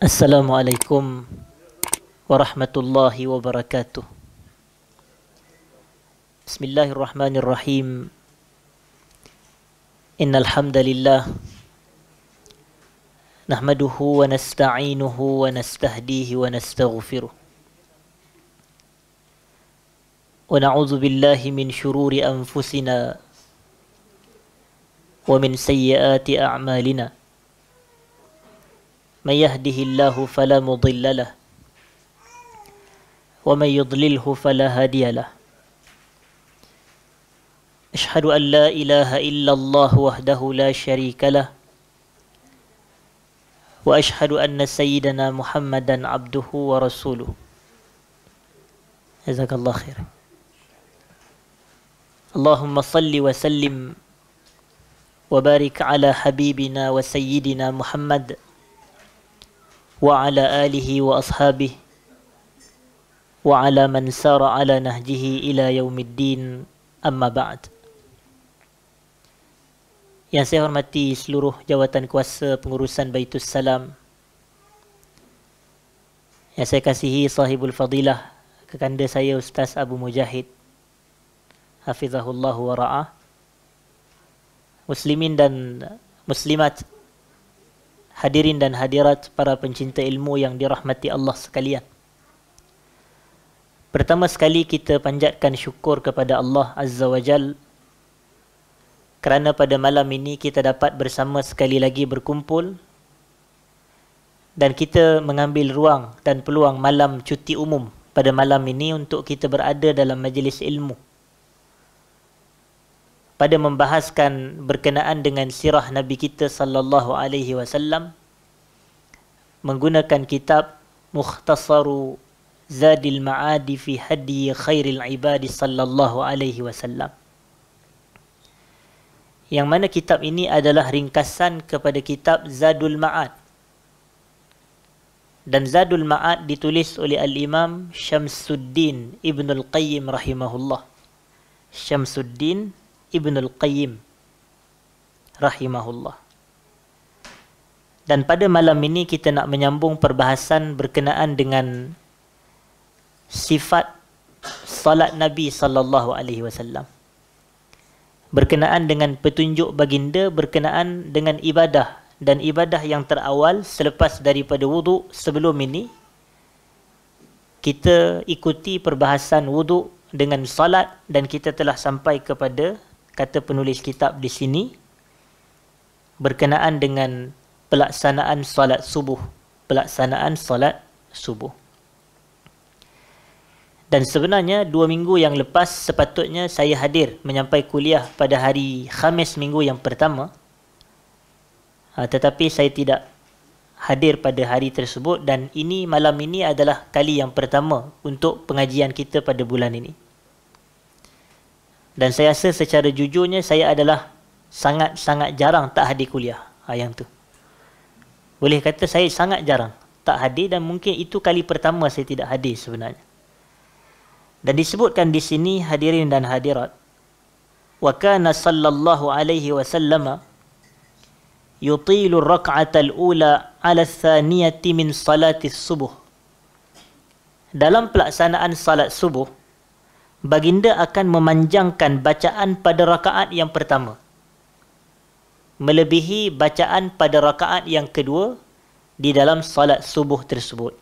السلام عليكم ورحمة الله وبركاته بسم الله الرحمن الرحيم إن الحمد لله نحمده ونستعينه ونستهديه ونستغفره ونعوذ بالله من شرور أنفسنا ومن سيئات أعمالنا من يهده الله فلا مضل له ومن يضلله فلا هادي له أشهد أن لا إله إلا الله وحده لا شريك له وأشهد أن سيدنا محمدا عبده ورسوله جزاك الله خيرا اللهم صل وسلم وبارك على حبيبنا وسيدنا محمد wa ala alihi wa ashabihi wa ala man sara ala nahjihi ila yaumiddin amma ba'd yang saya hormati seluruh jawatan kuasa pengurusan Baitul Salam yang saya kasihi sahibul fadilah kekanda saya Ustaz Abu Mujahid hafizahullahu wa ra'ah muslimin dan muslimat hadirin dan hadirat para pencinta ilmu yang dirahmati Allah sekalian. Pertama sekali kita panjatkan syukur kepada Allah Azza wa Jal kerana pada malam ini kita dapat bersama sekali lagi berkumpul dan kita mengambil ruang dan peluang malam cuti umum pada malam ini untuk kita berada dalam majlis ilmu pada membahaskan berkenaan dengan sirah nabi kita sallallahu alaihi wasallam menggunakan kitab Mukhtasaru Zadil Ma'adi fi Hadi Khairil Ibadi sallallahu alaihi wasallam. Yang mana kitab ini adalah ringkasan kepada kitab Zadul Ma'ad. Dan Zadul Ma'ad ditulis oleh Al-Imam Syamsuddin Ibn Al-Qayyim rahimahullah. Syamsuddin Ibn Al-Qayyim rahimahullah. Dan pada malam ini kita nak menyambung perbahasan berkenaan dengan sifat salat Nabi sallallahu alaihi wasallam. Berkenaan dengan petunjuk baginda berkenaan dengan ibadah dan ibadah yang terawal selepas daripada wudu sebelum ini kita ikuti perbahasan wudu dengan salat dan kita telah sampai kepada kata penulis kitab di sini berkenaan dengan pelaksanaan solat subuh pelaksanaan solat subuh dan sebenarnya dua minggu yang lepas sepatutnya saya hadir menyampai kuliah pada hari Khamis minggu yang pertama ah, tetapi saya tidak hadir pada hari tersebut dan ini malam ini adalah kali yang pertama untuk pengajian kita pada bulan ini dan saya rasa secara jujurnya saya adalah sangat-sangat jarang tak hadir kuliah ha, yang tu boleh kata saya sangat jarang tak hadir dan mungkin itu kali pertama saya tidak hadir sebenarnya. Dan disebutkan di sini hadirin dan hadirat. Wa kana sallallahu alaihi wasallam yutilu rakaat al-ula 'ala ath-thaniyati min salati subuh Dalam pelaksanaan salat subuh, baginda akan memanjangkan bacaan pada rakaat yang pertama melebihi bacaan pada rakaat yang kedua di dalam salat subuh tersebut.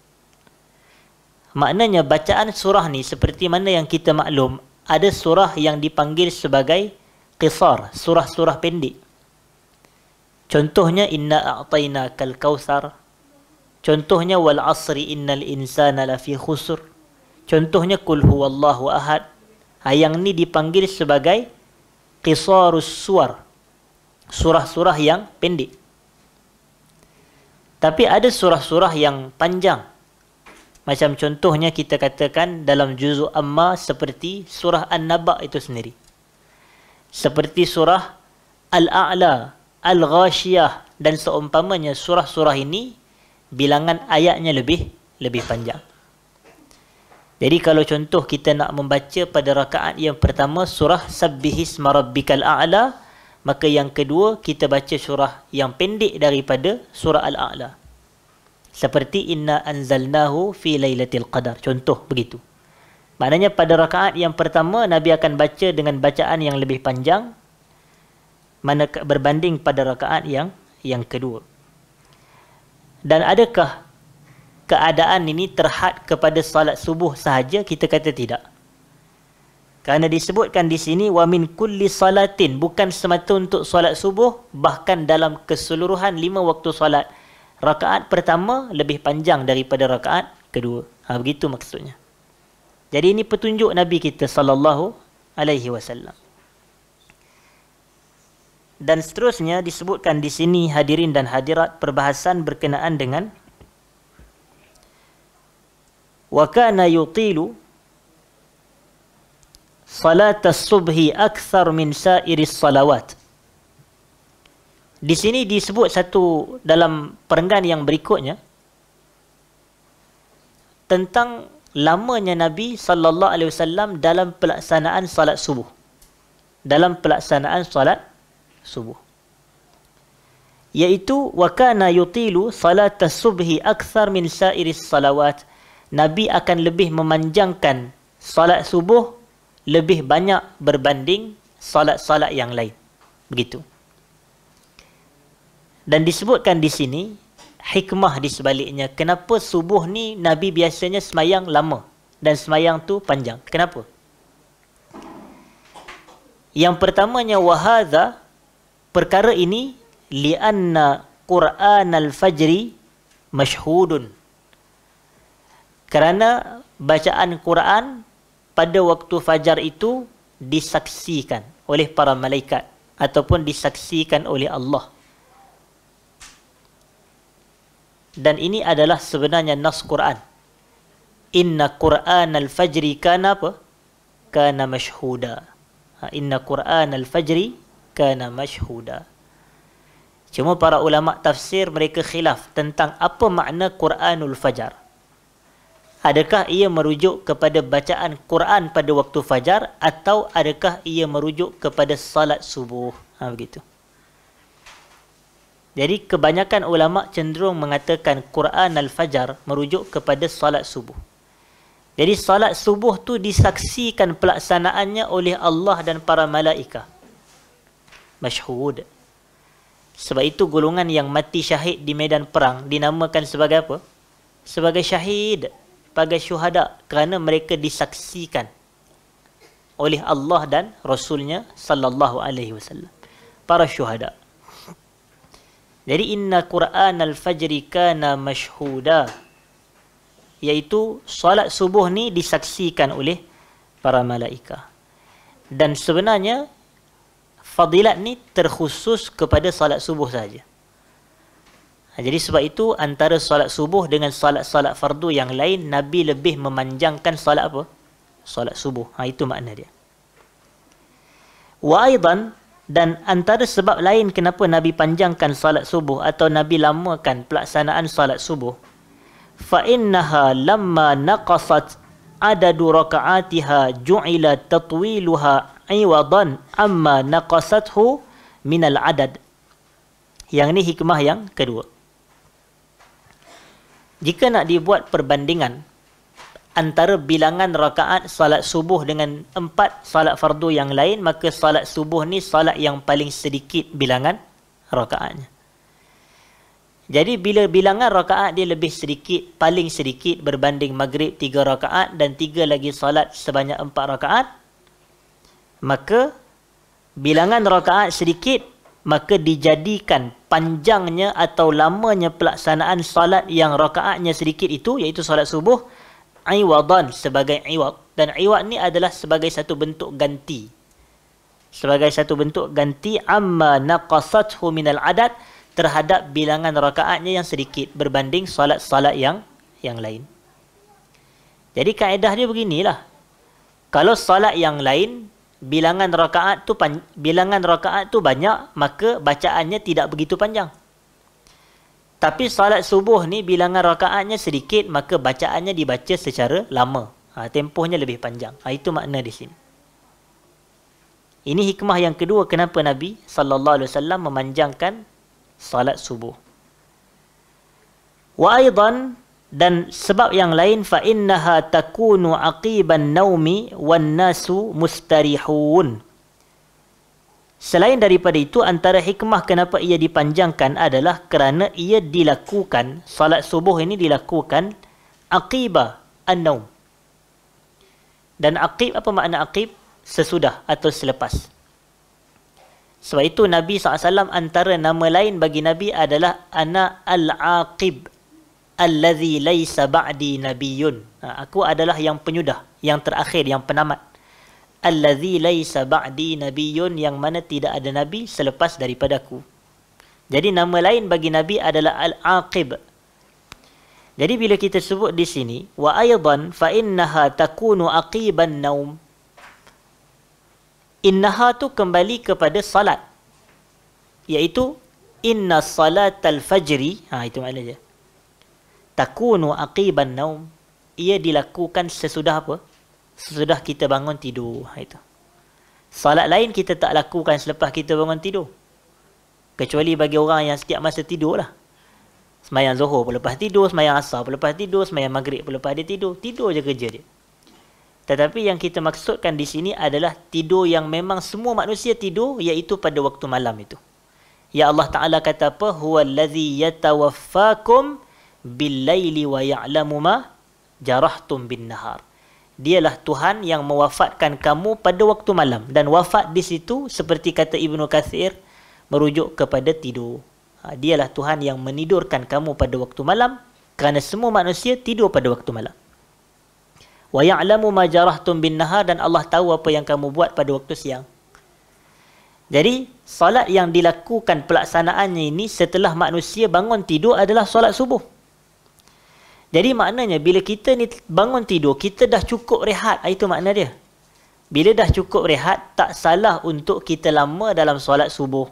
Maknanya bacaan surah ni seperti mana yang kita maklum, ada surah yang dipanggil sebagai qisar, surah-surah pendek. Contohnya inna a'tayna kal kawthar. Contohnya wal asri innal insana lafi khusr. Contohnya kul huwallahu ahad. Ayang ni dipanggil sebagai qisarus suar, surah-surah yang pendek. Tapi ada surah-surah yang panjang. Macam contohnya kita katakan dalam juzuk amma seperti surah An-Naba itu sendiri. Seperti surah Al-A'la, Al-Ghashiyah dan seumpamanya surah-surah ini bilangan ayatnya lebih lebih panjang. Jadi kalau contoh kita nak membaca pada rakaat yang pertama surah Sabbihis Marabbikal A'la, maka yang kedua kita baca surah yang pendek daripada surah al-a'la seperti inna anzalnahu fi lailatul qadar contoh begitu maknanya pada rakaat yang pertama nabi akan baca dengan bacaan yang lebih panjang mana berbanding pada rakaat yang yang kedua dan adakah keadaan ini terhad kepada salat subuh sahaja kita kata tidak kerana disebutkan di sini wa min kulli salatin bukan semata untuk solat subuh bahkan dalam keseluruhan lima waktu solat. Rakaat pertama lebih panjang daripada rakaat kedua. Ha, begitu maksudnya. Jadi ini petunjuk Nabi kita sallallahu alaihi wasallam. Dan seterusnya disebutkan di sini hadirin dan hadirat perbahasan berkenaan dengan wa kana yutilu salat subhi akthar min sa'iris salawat. Di sini disebut satu dalam perenggan yang berikutnya tentang lamanya Nabi sallallahu alaihi wasallam dalam pelaksanaan salat subuh. Dalam pelaksanaan salat subuh. Yaitu wa kana yutilu salat subhi akthar min sa'iris salawat. Nabi akan lebih memanjangkan salat subuh lebih banyak berbanding solat-solat yang lain. Begitu. Dan disebutkan di sini, hikmah di sebaliknya, kenapa subuh ni Nabi biasanya semayang lama dan semayang tu panjang. Kenapa? Yang pertamanya, wahadha, perkara ini, li'anna Quran al-fajri masyhudun. Kerana bacaan Quran pada waktu fajar itu disaksikan oleh para malaikat ataupun disaksikan oleh Allah. Dan ini adalah sebenarnya nas Quran. Inna Quran al Fajri kana apa? Kana mashhuda. Ha, inna Quran al Fajri kana mashhuda. Cuma para ulama tafsir mereka khilaf tentang apa makna Quranul Fajar adakah ia merujuk kepada bacaan Quran pada waktu fajar atau adakah ia merujuk kepada salat subuh ha begitu jadi kebanyakan ulama cenderung mengatakan Quran al-fajar merujuk kepada salat subuh jadi salat subuh tu disaksikan pelaksanaannya oleh Allah dan para malaikat masyhud sebab itu golongan yang mati syahid di medan perang dinamakan sebagai apa sebagai syahid sebagai syuhada kerana mereka disaksikan oleh Allah dan Rasulnya sallallahu alaihi wasallam para syuhada jadi inna Quran al fajri kana mashhuda yaitu solat subuh ni disaksikan oleh para malaikat dan sebenarnya fadilat ni terkhusus kepada solat subuh saja Ha, jadi sebab itu antara solat subuh dengan solat-solat fardu yang lain Nabi lebih memanjangkan solat apa? Solat subuh. Ha, itu makna dia. Wa'aidan dan antara sebab lain kenapa Nabi panjangkan solat subuh atau Nabi lamakan pelaksanaan solat subuh. Fa'innaha lamma naqasat adadu raka'atiha ju'ila tatwiluha iwadan amma naqasathu al adad. Yang ini hikmah yang kedua jika nak dibuat perbandingan antara bilangan rakaat salat subuh dengan empat salat fardu yang lain, maka salat subuh ni salat yang paling sedikit bilangan rakaatnya. Jadi bila bilangan rakaat dia lebih sedikit, paling sedikit berbanding maghrib tiga rakaat dan tiga lagi salat sebanyak empat rakaat, maka bilangan rakaat sedikit maka dijadikan panjangnya atau lamanya pelaksanaan salat yang rakaatnya sedikit itu iaitu salat subuh iwadan sebagai iwad dan iwad ni adalah sebagai satu bentuk ganti sebagai satu bentuk ganti amma naqasathu minal adad terhadap bilangan rakaatnya yang sedikit berbanding salat-salat yang yang lain jadi kaedahnya beginilah kalau salat yang lain bilangan rakaat tu bilangan rakaat tu banyak maka bacaannya tidak begitu panjang. Tapi salat subuh ni bilangan rakaatnya sedikit maka bacaannya dibaca secara lama. Ha, tempohnya lebih panjang. Ha, itu makna di sini. Ini hikmah yang kedua kenapa Nabi sallallahu alaihi wasallam memanjangkan salat subuh. Wa aidan dan sebab yang lain fa innaha takunu aqiban naumi wan nasu mustarihun Selain daripada itu antara hikmah kenapa ia dipanjangkan adalah kerana ia dilakukan Salat subuh ini dilakukan aqiba an-naum dan aqib apa makna aqib sesudah atau selepas sebab itu Nabi SAW antara nama lain bagi Nabi adalah Ana Al-Aqib allazi laysa ba'di nabiyyun ha, aku adalah yang penyudah yang terakhir yang penamat allazi laysa ba'di nabiyyun yang mana tidak ada nabi selepas daripadaku jadi nama lain bagi nabi adalah al-aqib jadi bila kita sebut di sini wa aydan fa innaha takunu aqiban naum innaha tu kembali kepada salat iaitu inna salat al fajri ha itu maknanya dia takunu aqiban naum ia dilakukan sesudah apa sesudah kita bangun tidur ha, itu solat lain kita tak lakukan selepas kita bangun tidur kecuali bagi orang yang setiap masa tidurlah sembahyang zuhur pun lepas tidur sembahyang asar pun lepas tidur sembahyang maghrib pun lepas dia tidur tidur je kerja dia tetapi yang kita maksudkan di sini adalah tidur yang memang semua manusia tidur iaitu pada waktu malam itu ya Allah taala kata apa "Huwa huwallazi yatawaffakum bil-laili wa ya'lamu ma jarahtum bin-nahar. Dialah Tuhan yang mewafatkan kamu pada waktu malam. Dan wafat di situ seperti kata Ibnu Kathir merujuk kepada tidur. Ha, dialah Tuhan yang menidurkan kamu pada waktu malam kerana semua manusia tidur pada waktu malam. Wa ya'lamu ma jarahtum bin-nahar dan Allah tahu apa yang kamu buat pada waktu siang. Jadi solat yang dilakukan pelaksanaannya ini setelah manusia bangun tidur adalah solat subuh. Jadi maknanya bila kita ni bangun tidur, kita dah cukup rehat. Ah, itu makna dia. Bila dah cukup rehat, tak salah untuk kita lama dalam solat subuh.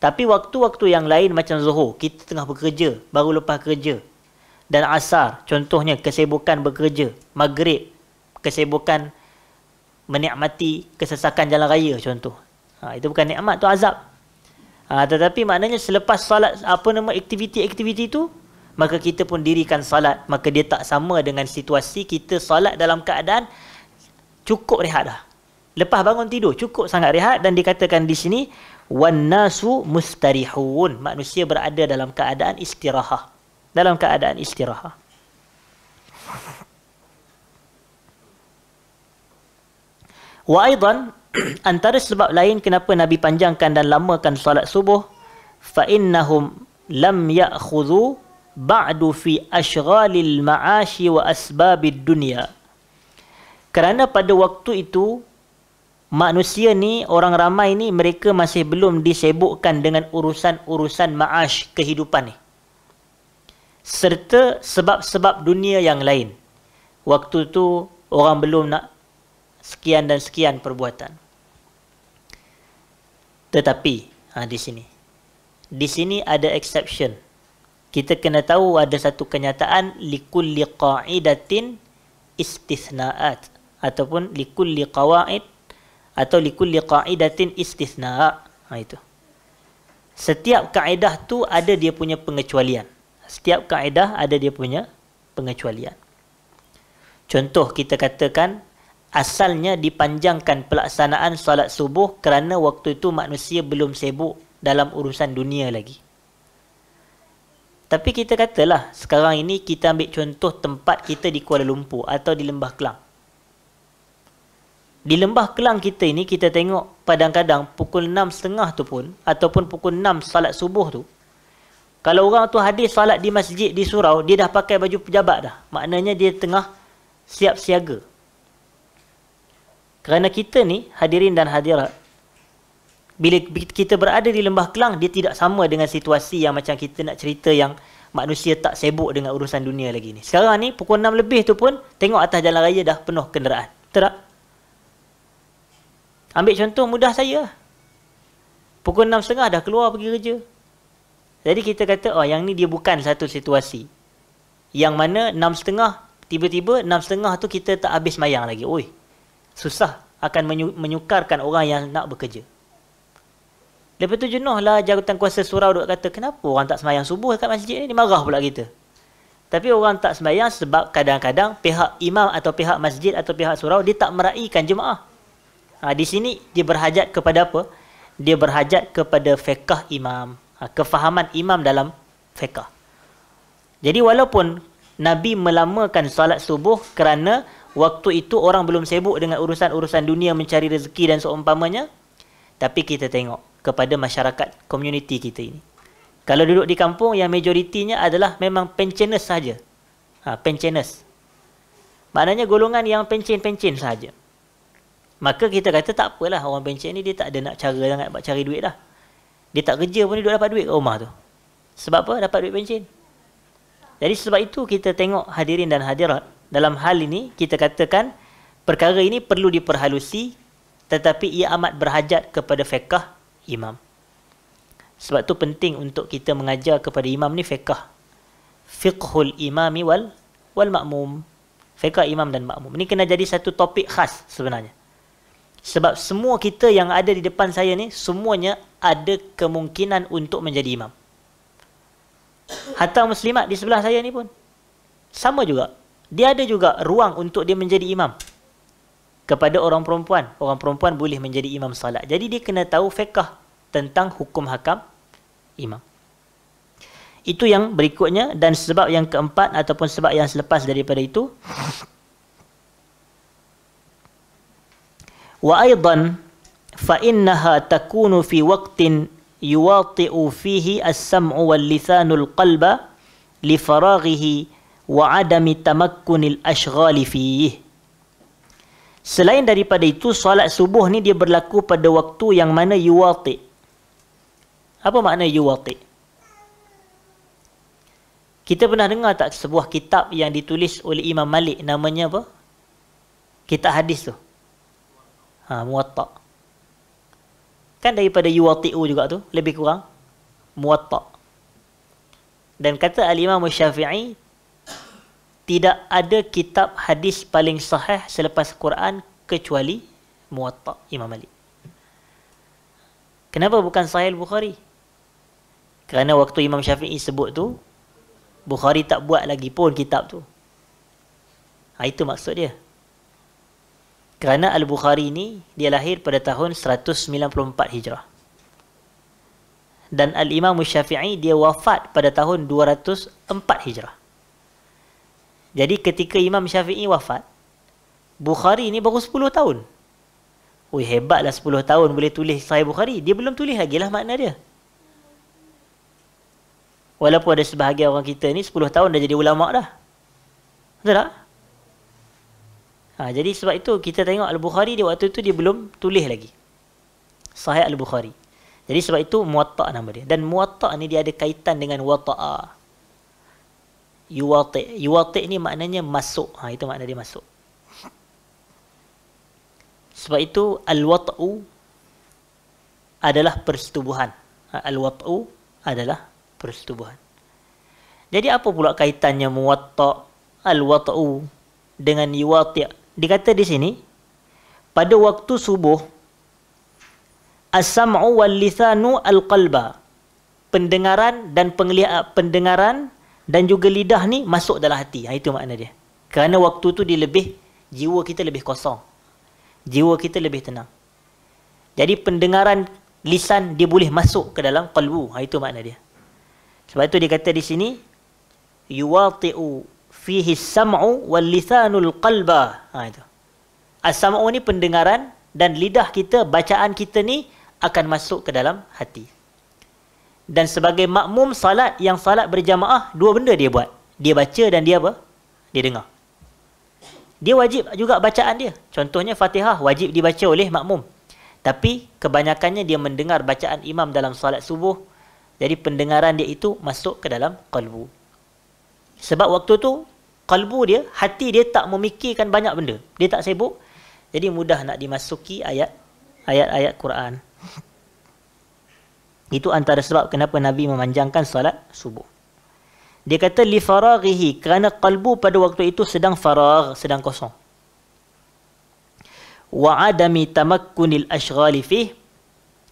Tapi waktu-waktu yang lain macam zuhur, kita tengah bekerja, baru lepas kerja. Dan asar, contohnya kesibukan bekerja. Maghrib, kesibukan menikmati kesesakan jalan raya contoh. Ha, itu bukan nikmat, tu azab. Ha, tetapi maknanya selepas solat, apa nama aktiviti-aktiviti itu, maka kita pun dirikan salat maka dia tak sama dengan situasi kita salat dalam keadaan cukup rehat dah lepas bangun tidur cukup sangat rehat dan dikatakan di sini wan nasu mustarihun manusia berada dalam keadaan istirahat dalam keadaan istirahat wa antara sebab lain kenapa nabi panjangkan dan lamakan salat subuh fa innahum lam ya'khudhu ba'du fi ashghalil ma'ashi wa asbabid dunya. Kerana pada waktu itu manusia ni orang ramai ni mereka masih belum disebukkan dengan urusan-urusan ma'ash kehidupan ni. Serta sebab-sebab dunia yang lain. Waktu tu orang belum nak sekian dan sekian perbuatan. Tetapi ha, di sini. Di sini ada exception kita kena tahu ada satu kenyataan likulli qaidatin istisnaat ataupun likulli qawaid atau likulli qaidatin istithnaa ha itu setiap kaedah tu ada dia punya pengecualian setiap kaedah ada dia punya pengecualian contoh kita katakan asalnya dipanjangkan pelaksanaan solat subuh kerana waktu itu manusia belum sibuk dalam urusan dunia lagi tapi kita katalah sekarang ini kita ambil contoh tempat kita di Kuala Lumpur atau di Lembah Kelang. Di Lembah Kelang kita ini kita tengok kadang-kadang pukul 6.30 tu pun ataupun pukul 6 salat subuh tu kalau orang tu hadir salat di masjid di surau dia dah pakai baju pejabat dah. Maknanya dia tengah siap siaga. Kerana kita ni hadirin dan hadirat bila kita berada di lembah kelang dia tidak sama dengan situasi yang macam kita nak cerita yang manusia tak sibuk dengan urusan dunia lagi ni. Sekarang ni pukul 6 lebih tu pun tengok atas jalan raya dah penuh kenderaan. Betul tak? Ambil contoh mudah saya. Pukul 6.30 dah keluar pergi kerja. Jadi kita kata oh yang ni dia bukan satu situasi. Yang mana 6.30 tiba-tiba 6.30 tu kita tak habis mayang lagi. Oi. Susah akan menyukarkan orang yang nak bekerja. Lepas tu jenuhlah jawatan kuasa surau duk kata kenapa orang tak semayang subuh dekat masjid ni? Dia marah pula kita. Tapi orang tak semayang sebab kadang-kadang pihak imam atau pihak masjid atau pihak surau dia tak meraihkan jemaah. Ha, di sini dia berhajat kepada apa? Dia berhajat kepada fiqah imam. Ha, kefahaman imam dalam fiqah. Jadi walaupun Nabi melamakan salat subuh kerana waktu itu orang belum sibuk dengan urusan-urusan dunia mencari rezeki dan seumpamanya. Tapi kita tengok kepada masyarakat komuniti kita ini. Kalau duduk di kampung yang majoritinya adalah memang pencenes saja. Ha, pencenes. Maknanya golongan yang pencen-pencen saja. Maka kita kata tak apalah orang pencen ni dia tak ada nak cara sangat nak cari duit dah. Dia tak kerja pun dia duduk dapat duit kat rumah tu. Sebab apa dapat duit pencen? Jadi sebab itu kita tengok hadirin dan hadirat dalam hal ini kita katakan perkara ini perlu diperhalusi tetapi ia amat berhajat kepada fiqah imam. Sebab tu penting untuk kita mengajar kepada imam ni fiqh. Fiqhul imami wal wal makmum. Fiqh imam dan makmum. Ini kena jadi satu topik khas sebenarnya. Sebab semua kita yang ada di depan saya ni semuanya ada kemungkinan untuk menjadi imam. Hatta muslimat di sebelah saya ni pun sama juga. Dia ada juga ruang untuk dia menjadi imam kepada orang perempuan. Orang perempuan boleh menjadi imam salat. Jadi dia kena tahu fiqah tentang hukum hakam imam. Itu yang berikutnya dan sebab yang keempat ataupun sebab yang selepas daripada itu. Wa aidan fa innaha takunu fi waqtin yuwati'u fihi as-sam'u wal lisanu al-qalba li faraghihi wa adami tamakkunil ashghali fihi. Selain daripada itu, solat subuh ni dia berlaku pada waktu yang mana yuwati. Apa makna yuwati? Kita pernah dengar tak sebuah kitab yang ditulis oleh Imam Malik namanya apa? Kitab hadis tu. Ha, muwatta. Kan daripada yuwati'u juga tu, lebih kurang. Muwatta. Dan kata Al-Imam Syafi'i, tidak ada kitab hadis paling sahih selepas Quran kecuali Muwatta Imam Malik. Kenapa bukan Sahih Bukhari? Kerana waktu Imam Syafi'i sebut tu Bukhari tak buat lagi pun kitab tu. Ha, itu maksud dia. Kerana Al-Bukhari ni dia lahir pada tahun 194 Hijrah. Dan Al-Imam Syafi'i dia wafat pada tahun 204 Hijrah. Jadi ketika Imam Syafi'i wafat, Bukhari ni baru 10 tahun. Ui hebatlah 10 tahun boleh tulis Sahih Bukhari. Dia belum tulis lagi lah makna dia. Walaupun ada sebahagian orang kita ni 10 tahun dah jadi ulama' dah. Betul tak? Ha, jadi sebab itu kita tengok Al-Bukhari di waktu itu dia belum tulis lagi. Sahih Al-Bukhari. Jadi sebab itu muatta nama dia. Dan muatta ni dia ada kaitan dengan wata'ah yuwatik. Yuwatik ni maknanya masuk. Ha, itu makna dia masuk. Sebab itu al-wat'u adalah persetubuhan. Ha, al-wat'u adalah persetubuhan. Jadi apa pula kaitannya muwatta' al-wat'u dengan yuwatik? Dikata di sini, pada waktu subuh, asamu samu wal-lisanu al-qalba. Pendengaran dan penglihatan pendengaran dan juga lidah ni masuk dalam hati. Ha, itu makna dia. Kerana waktu tu dia lebih, jiwa kita lebih kosong. Jiwa kita lebih tenang. Jadi pendengaran lisan dia boleh masuk ke dalam kalbu. Ha, itu makna dia. Sebab itu dia kata di sini, yuwati'u fihi sam'u wal lisanul qalba. Ha, itu. As-sam'u ni pendengaran dan lidah kita, bacaan kita ni akan masuk ke dalam hati dan sebagai makmum salat yang salat berjamaah dua benda dia buat dia baca dan dia apa dia dengar dia wajib juga bacaan dia contohnya Fatihah wajib dibaca oleh makmum tapi kebanyakannya dia mendengar bacaan imam dalam salat subuh jadi pendengaran dia itu masuk ke dalam kalbu sebab waktu tu kalbu dia hati dia tak memikirkan banyak benda dia tak sibuk jadi mudah nak dimasuki ayat ayat Quran itu antara sebab kenapa Nabi memanjangkan solat subuh. Dia kata li faraghihi kerana qalbu pada waktu itu sedang faragh, sedang kosong. Wa adami tamakkunil ashghali fi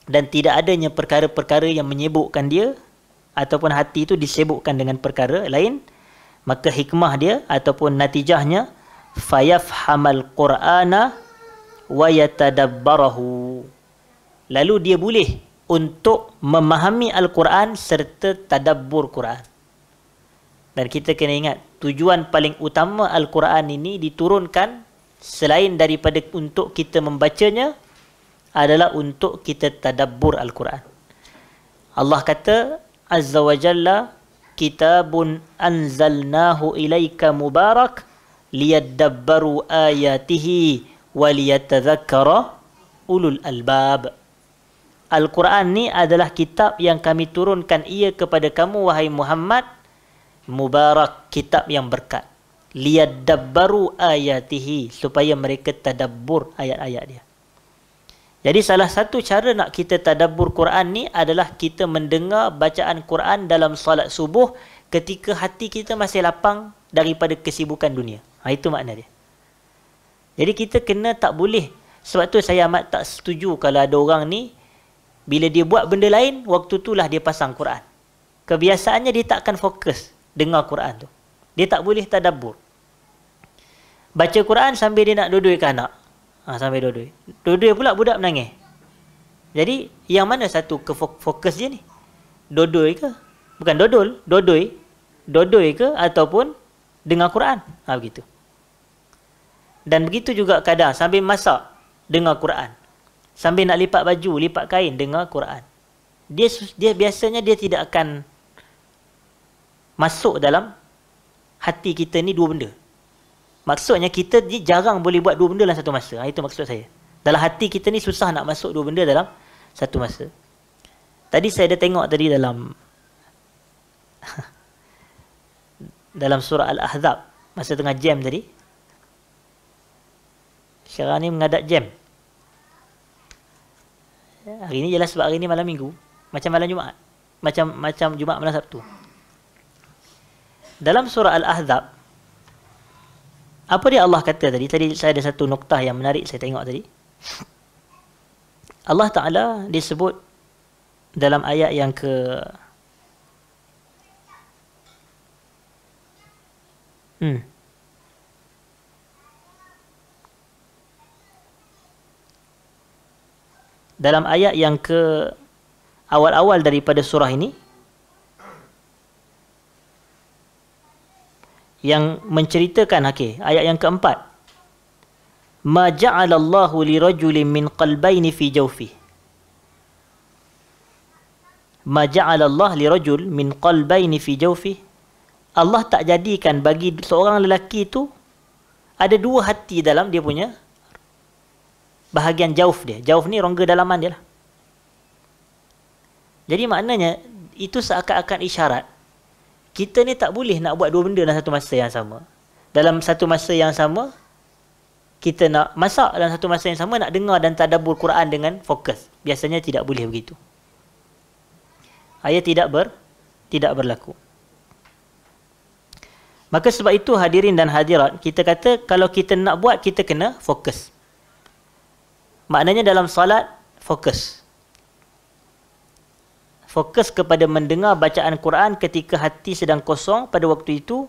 dan tidak adanya perkara-perkara yang menyebukkan dia ataupun hati itu disebukkan dengan perkara lain maka hikmah dia ataupun natijahnya fayafhamal qur'ana wa yatadabbarahu lalu dia boleh untuk memahami Al-Quran serta tadabbur Quran. Dan kita kena ingat, tujuan paling utama Al-Quran ini diturunkan selain daripada untuk kita membacanya adalah untuk kita tadabbur Al-Quran. Allah kata, Azza wa Jalla, Kitabun anzalnahu ilaika mubarak liyadabbaru ayatihi waliyatadhakara ulul albab. Al-Quran ni adalah kitab yang kami turunkan ia kepada kamu wahai Muhammad mubarak kitab yang berkat liyadabbaru ayatihi supaya mereka tadabbur ayat-ayat dia jadi salah satu cara nak kita tadabbur Quran ni adalah kita mendengar bacaan Quran dalam solat subuh ketika hati kita masih lapang daripada kesibukan dunia. Ha, itu makna dia. Jadi kita kena tak boleh. Sebab tu saya amat tak setuju kalau ada orang ni bila dia buat benda lain, waktu itulah dia pasang Quran. Kebiasaannya dia takkan fokus dengar Quran tu. Dia tak boleh tadabbur. Baca Quran sambil dia nak dodoikan anak. Ha, sambil dodoi. Dodoi pula budak menangis. Jadi, yang mana satu ke fokus dia ni? Dodoi ke? Bukan dodol, dodoi. Dodoi ke ataupun dengar Quran? Ha, begitu. Dan begitu juga kadang sambil masak dengar Quran sambil nak lipat baju, lipat kain dengar Quran. Dia dia biasanya dia tidak akan masuk dalam hati kita ni dua benda. Maksudnya kita ni jarang boleh buat dua benda dalam satu masa. Ha, itu maksud saya. Dalam hati kita ni susah nak masuk dua benda dalam satu masa. Tadi saya ada tengok tadi dalam dalam surah Al-Ahzab masa tengah jam tadi. Sekarang ni mengadap jam. Hari ni jelas sebab hari ni malam minggu. Macam malam Jumaat. Macam macam Jumaat malam Sabtu. Dalam surah Al-Ahzab, apa dia Allah kata tadi? Tadi saya ada satu nukta yang menarik saya tengok tadi. Allah Ta'ala disebut dalam ayat yang ke... Hmm. dalam ayat yang ke awal-awal daripada surah ini yang menceritakan okey ayat yang keempat ma ja'ala li rajulin min qalbayni fi jawfi ma ja'ala Allah li rajul min qalbayni fi jawfi Allah tak jadikan bagi seorang lelaki itu ada dua hati dalam dia punya bahagian jauf dia. Jauf ni rongga dalaman dia lah. Jadi maknanya, itu seakan-akan isyarat, kita ni tak boleh nak buat dua benda dalam satu masa yang sama. Dalam satu masa yang sama, kita nak masak dalam satu masa yang sama, nak dengar dan tadabur Quran dengan fokus. Biasanya tidak boleh begitu. Ayat tidak ber, tidak berlaku. Maka sebab itu hadirin dan hadirat, kita kata kalau kita nak buat, kita kena fokus. Maknanya dalam salat fokus. Fokus kepada mendengar bacaan Quran ketika hati sedang kosong pada waktu itu,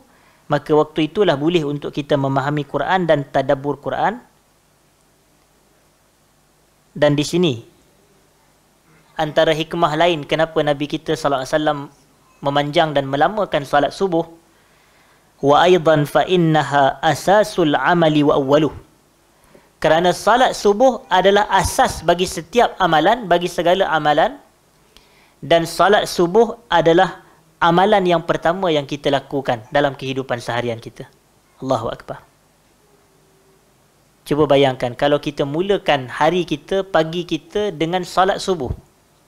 maka waktu itulah boleh untuk kita memahami Quran dan tadabbur Quran. Dan di sini antara hikmah lain kenapa Nabi kita sallallahu alaihi wasallam memanjang dan melamakan salat subuh wa aidan fa innaha asasul amali wa awwaluhu kerana salat subuh adalah asas bagi setiap amalan, bagi segala amalan. Dan salat subuh adalah amalan yang pertama yang kita lakukan dalam kehidupan seharian kita. Allahu Akbar. Cuba bayangkan, kalau kita mulakan hari kita, pagi kita dengan salat subuh.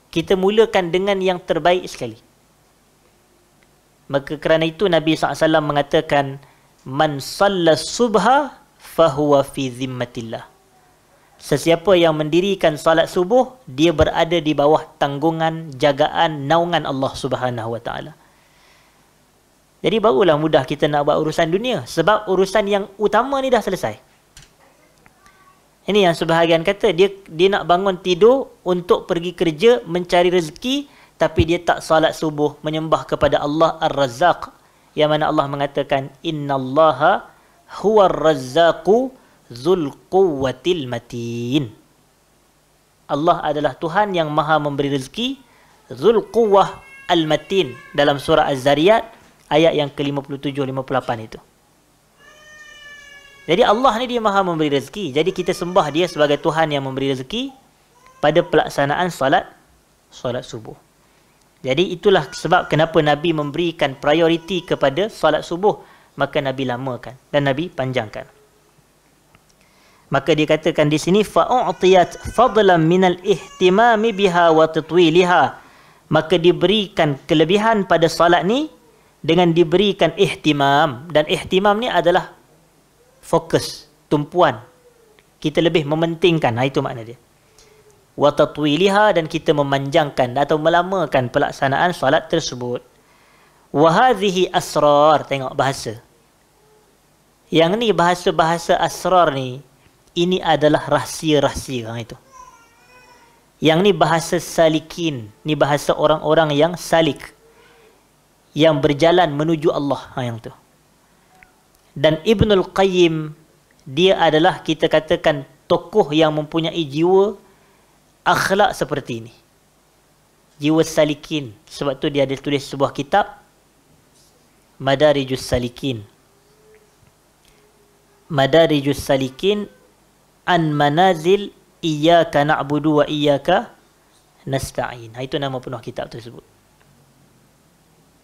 Kita mulakan dengan yang terbaik sekali. Maka kerana itu Nabi SAW mengatakan, Man salat subha fahuwa fi zimmatillah. Sesiapa yang mendirikan salat subuh, dia berada di bawah tanggungan, jagaan, naungan Allah Subhanahu wa taala. Jadi barulah mudah kita nak buat urusan dunia sebab urusan yang utama ni dah selesai. Ini yang sebahagian kata dia dia nak bangun tidur untuk pergi kerja mencari rezeki tapi dia tak salat subuh menyembah kepada Allah Ar-Razzaq yang mana Allah mengatakan innallaha huwa razzaqu zul quwwatil matin. Allah adalah Tuhan yang maha memberi rezeki Zul Quwah Al-Matin Dalam surah Az-Zariyat Ayat yang ke-57-58 itu Jadi Allah ni dia maha memberi rezeki Jadi kita sembah dia sebagai Tuhan yang memberi rezeki Pada pelaksanaan salat Salat subuh Jadi itulah sebab kenapa Nabi memberikan prioriti kepada salat subuh maka Nabi lamakan dan Nabi panjangkan. Maka dikatakan di sini fa'utiyat fadlan al ihtimami biha wa tatwiliha. Maka diberikan kelebihan pada solat ni dengan diberikan ihtimam dan ihtimam ni adalah fokus, tumpuan. Kita lebih mementingkan, ha, itu makna dia. Wa tatwiliha dan kita memanjangkan atau melamakan pelaksanaan solat tersebut. Wa hadhihi asrar, tengok bahasa. Yang ni bahasa-bahasa asrar ni ini adalah rahsia-rahsia hang itu. Yang ni bahasa salikin, ni bahasa orang-orang yang salik yang berjalan menuju Allah hang yang tu. Dan Ibnul Qayyim dia adalah kita katakan tokoh yang mempunyai jiwa akhlak seperti ini. Jiwa salikin. Sebab tu dia ada tulis sebuah kitab Madarijus Salikin madarijus salikin an manazil iyyaka na'budu wa iyyaka nasta'in. Ha, itu nama penuh kitab tersebut.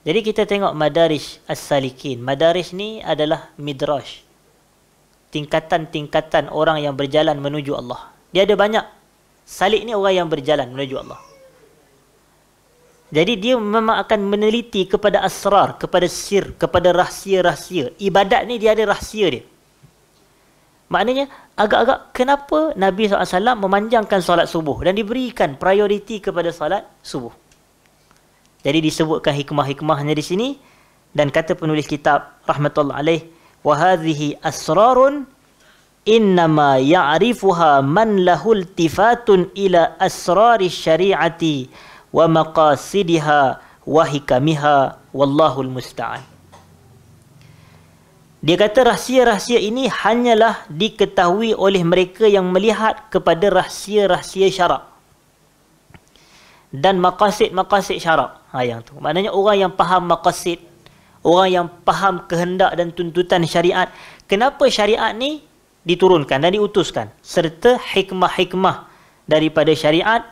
Jadi kita tengok madarij as-salikin. Madarij ni adalah midraj. Tingkatan-tingkatan orang yang berjalan menuju Allah. Dia ada banyak. Salik ni orang yang berjalan menuju Allah. Jadi dia memang akan meneliti kepada asrar, kepada sir, kepada rahsia-rahsia. Ibadat ni dia ada rahsia dia. Maknanya, agak-agak kenapa Nabi SAW memanjangkan solat subuh dan diberikan prioriti kepada solat subuh. Jadi disebutkan hikmah-hikmahnya di sini dan kata penulis kitab rahmatullah alaih wa hadhihi asrarun innama ya'rifuha man lahul tifatun ila asrar syariati wa maqasidha, wa hikamiha wallahu almusta'an dia kata rahsia-rahsia ini hanyalah diketahui oleh mereka yang melihat kepada rahsia-rahsia syarak. Dan maqasid-maqasid syarak. Ha, yang tu. Maknanya orang yang faham maqasid, orang yang faham kehendak dan tuntutan syariat. Kenapa syariat ni diturunkan dan diutuskan? Serta hikmah-hikmah daripada syariat.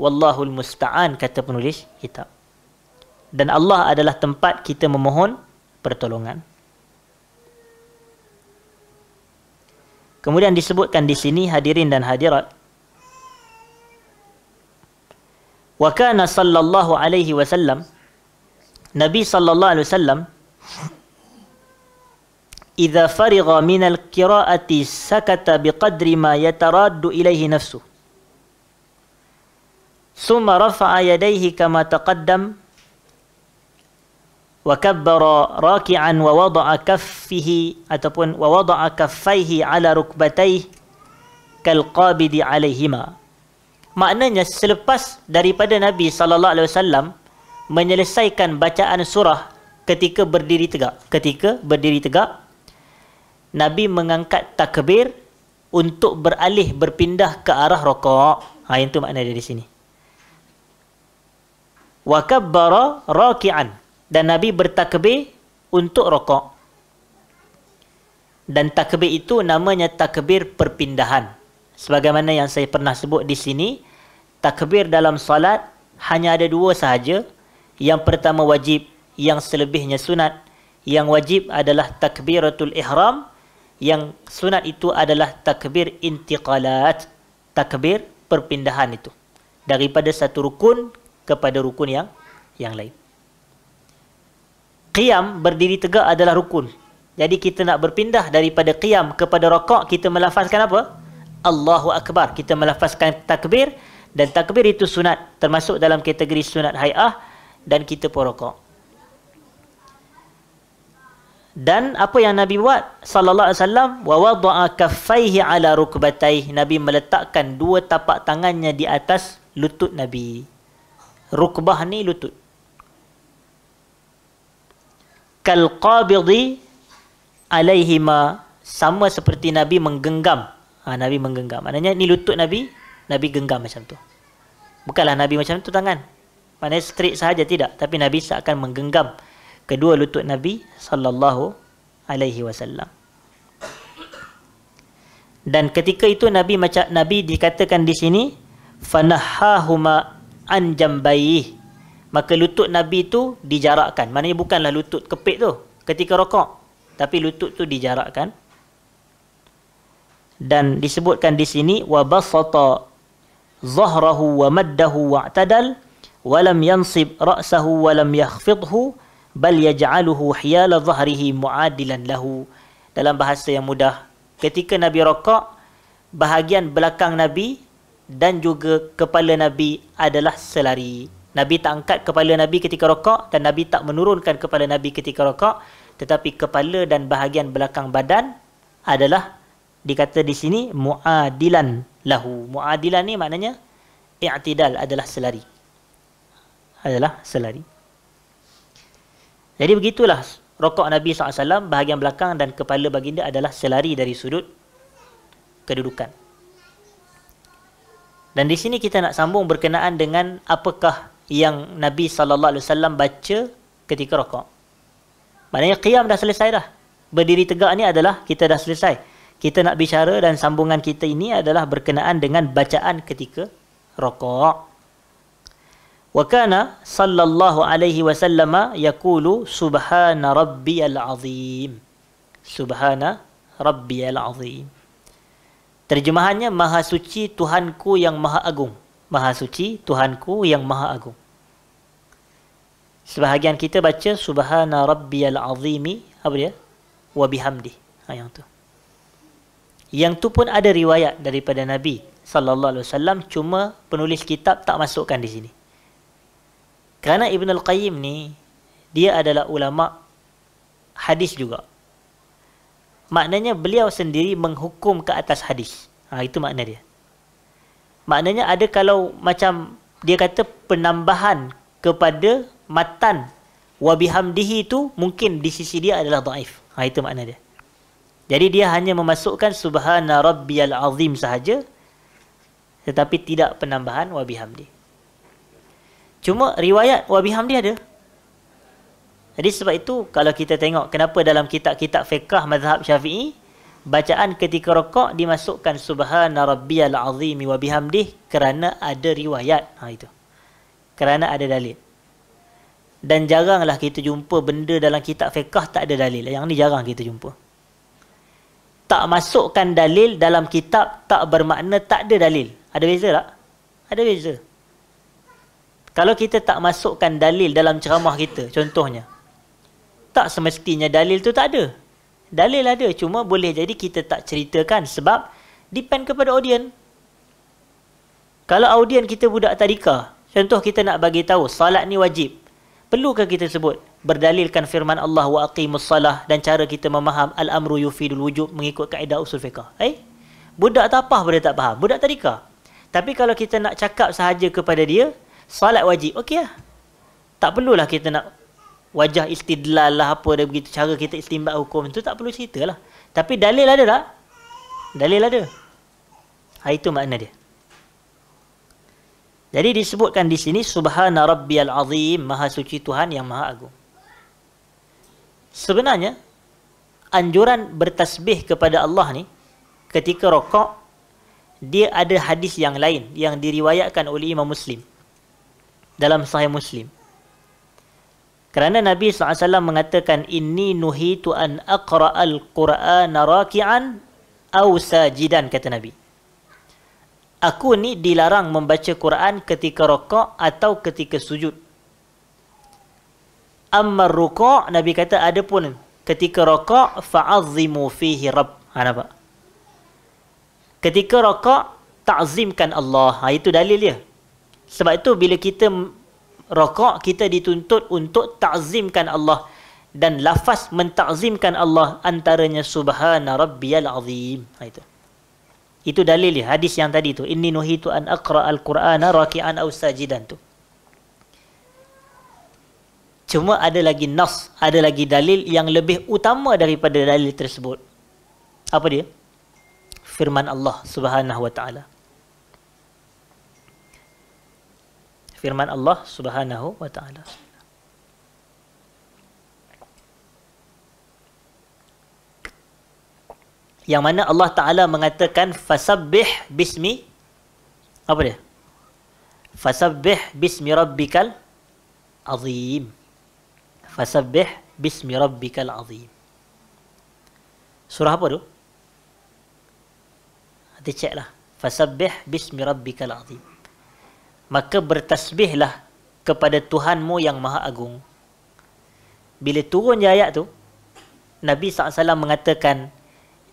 Wallahul musta'an kata penulis kitab. Dan Allah adalah tempat kita memohon pertolongan. Kemudian disebutkan di sini hadirin dan hadirat Wa kana sallallahu alaihi wasallam Nabi sallallahu alaihi wasallam Idza farigha min al-qira'ati sakata biqadri ma yataraddu ilaihi nafsuhu Summa rafa'a yadayhi kama taqaddam wa kabbara raki'an wa wada'a kaffihi ataupun wa wada'a kaffaihi ala rukbatayh kal qabidi maknanya selepas daripada nabi sallallahu alaihi wasallam menyelesaikan bacaan surah ketika berdiri tegak ketika berdiri tegak nabi mengangkat takbir untuk beralih berpindah ke arah rokok ha yang tu makna dia di sini wa kabbara raki'an dan Nabi bertakbir untuk rokok. Dan takbir itu namanya takbir perpindahan. Sebagaimana yang saya pernah sebut di sini, takbir dalam salat hanya ada dua sahaja. Yang pertama wajib, yang selebihnya sunat. Yang wajib adalah takbiratul ihram. Yang sunat itu adalah takbir intiqalat. Takbir perpindahan itu. Daripada satu rukun kepada rukun yang yang lain qiyam berdiri tegak adalah rukun. Jadi kita nak berpindah daripada qiyam kepada rokok, kita melafazkan apa? Allahu Akbar. Kita melafazkan takbir dan takbir itu sunat. Termasuk dalam kategori sunat hai'ah dan kita pun rokok. Dan apa yang Nabi buat? Sallallahu alaihi wasallam wa wada'a kaffaihi ala rukbatai. Nabi meletakkan dua tapak tangannya di atas lutut Nabi. Rukbah ni lutut kal qabidi alaihi ma sama seperti nabi menggenggam ha, nabi menggenggam maknanya ni lutut nabi nabi genggam macam tu bukanlah nabi macam tu tangan maknanya straight sahaja tidak tapi nabi seakan menggenggam kedua lutut nabi sallallahu alaihi wasallam dan ketika itu nabi macam nabi dikatakan di sini fanahahuma an jambaihi maka lutut Nabi tu dijarakkan. Maknanya bukanlah lutut kepit tu ketika rokok. Tapi lutut tu dijarakkan. Dan disebutkan di sini, وَبَسَطَ ظَهْرَهُ وَمَدَّهُ وَعْتَدَلْ وَلَمْ يَنْصِبْ رَأْسَهُ وَلَمْ يَخْفِضْهُ بَلْ يَجْعَلُهُ حِيَالَ ظَهْرِهِ مُعَدِلًا لَهُ Dalam bahasa yang mudah. Ketika Nabi rokok, bahagian belakang Nabi dan juga kepala Nabi adalah Selari. Nabi tak angkat kepala Nabi ketika rokok dan Nabi tak menurunkan kepala Nabi ketika rokok. Tetapi kepala dan bahagian belakang badan adalah dikata di sini muadilan lahu. Muadilan ni maknanya i'tidal adalah selari. Adalah selari. Jadi begitulah rokok Nabi SAW, bahagian belakang dan kepala baginda adalah selari dari sudut kedudukan. Dan di sini kita nak sambung berkenaan dengan apakah yang Nabi SAW baca ketika rokok. Maknanya qiyam dah selesai dah. Berdiri tegak ni adalah kita dah selesai. Kita nak bicara dan sambungan kita ini adalah berkenaan dengan bacaan ketika rokok. Wa kana sallallahu alaihi wasallam yaqulu subhana rabbiyal azim. Subhana rabbiyal azim. Terjemahannya maha suci Tuhanku yang maha agung. Maha Suci, Tuhanku yang Maha Agung. Sebahagian kita baca Subhana Rabbiyal Azimi, apa dia? wabihamdi, Ha, yang tu. Yang tu pun ada riwayat daripada Nabi sallallahu alaihi wasallam cuma penulis kitab tak masukkan di sini. Kerana Ibn Al-Qayyim ni dia adalah ulama hadis juga. Maknanya beliau sendiri menghukum ke atas hadis. Ha, itu makna dia maknanya ada kalau macam dia kata penambahan kepada matan wabihamdihi itu mungkin di sisi dia adalah dhaif. Ha itu makna dia. Jadi dia hanya memasukkan subhana rabbiyal azim sahaja tetapi tidak penambahan wabihamdi Cuma riwayat wabihamdi ada. Jadi sebab itu kalau kita tengok kenapa dalam kitab-kitab fiqh mazhab Syafi'i bacaan ketika rokok dimasukkan subhana rabbiyal azimi wa bihamdih kerana ada riwayat ha itu kerana ada dalil dan jaranglah kita jumpa benda dalam kitab fiqh tak ada dalil yang ni jarang kita jumpa tak masukkan dalil dalam kitab tak bermakna tak ada dalil ada beza tak ada beza kalau kita tak masukkan dalil dalam ceramah kita contohnya tak semestinya dalil tu tak ada Dalil ada cuma boleh jadi kita tak ceritakan sebab depend kepada audien. Kalau audien kita budak tadika, contoh kita nak bagi tahu solat ni wajib. Perlukah kita sebut berdalilkan firman Allah wa aqimus solah dan cara kita memaham al-amru yufidul wujub mengikut kaedah usul fiqah. Eh? Budak tapah boleh tak faham, budak tadika. Tapi kalau kita nak cakap sahaja kepada dia, solat wajib. Okeylah. Tak perlulah kita nak wajah istidlal lah apa dia begitu cara kita istimbat hukum itu tak perlu cerita lah. tapi dalil ada tak dalil ada ha, itu makna dia jadi disebutkan di sini subhana rabbiyal azim maha suci Tuhan yang maha agung sebenarnya anjuran bertasbih kepada Allah ni ketika rokok dia ada hadis yang lain yang diriwayatkan oleh Imam Muslim dalam sahih Muslim kerana Nabi SAW mengatakan Inni nuhitu an akra al Qur'an raki'an Au sajidan kata Nabi Aku ni dilarang membaca Quran ketika rokok atau ketika sujud. Amma rokok Nabi kata ada pun ketika rokok fa'azzimu fihi rabb. Ana ha, pak. Ketika rokok ta'zimkan Allah. Ha itu dalilnya. Sebab itu bila kita rokok kita dituntut untuk ta'zimkan Allah dan lafaz mentakzimkan Allah antaranya subhana rabbiyal azim ha, itu itu dalil ya, hadis yang tadi tu inni nuhitu an akra aqra alqur'ana raki'an aw sajidan tu cuma ada lagi nafs, ada lagi dalil yang lebih utama daripada dalil tersebut apa dia firman Allah subhanahu wa ta'ala firman Allah Subhanahu wa taala. Yang mana Allah Taala mengatakan fasabbih bismi apa dia? Fasabbih bismi rabbikal azim. Fasabbih bismi rabbikal azim. Surah apa tu? Nanti ceklah. Fasabbih bismi rabbikal azim maka bertasbihlah kepada Tuhanmu yang Maha Agung. Bila turun je ayat tu, Nabi SAW mengatakan,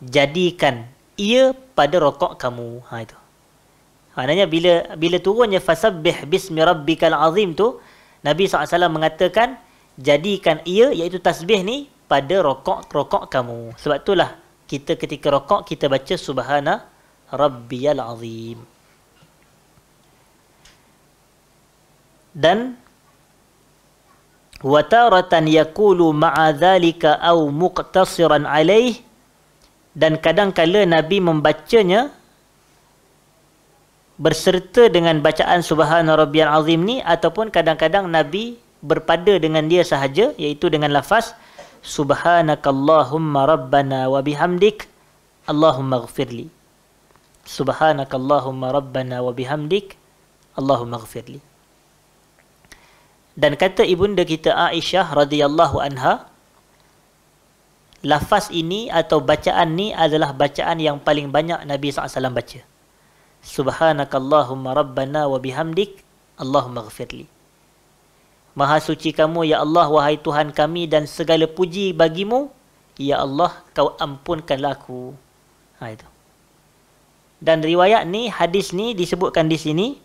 jadikan ia pada rokok kamu. Ha, itu. Maknanya bila bila turunnya fasabbih bismi rabbikal azim tu, Nabi SAW mengatakan, jadikan ia, iaitu tasbih ni, pada rokok-rokok kamu. Sebab itulah, kita ketika rokok, kita baca subhana rabbiyal azim. dan wataratan yaqulu ma'a dhalika aw muqtasiran alayh dan kadang kadangkala nabi membacanya berserta dengan bacaan subhana rabbiyal azim ni ataupun kadang-kadang nabi berpada dengan dia sahaja iaitu dengan lafaz subhanakallahumma rabbana wa bihamdik allahumma ighfirli subhanakallahumma rabbana wa bihamdik allahumma ighfirli dan kata ibunda kita Aisyah radhiyallahu anha lafaz ini atau bacaan ni adalah bacaan yang paling banyak Nabi SAW baca Subhanakallahumma rabbana wa bihamdik Allahumma ghafirli Maha suci kamu ya Allah wahai Tuhan kami dan segala puji bagimu ya Allah kau ampunkanlah aku ha, itu dan riwayat ni hadis ni disebutkan di sini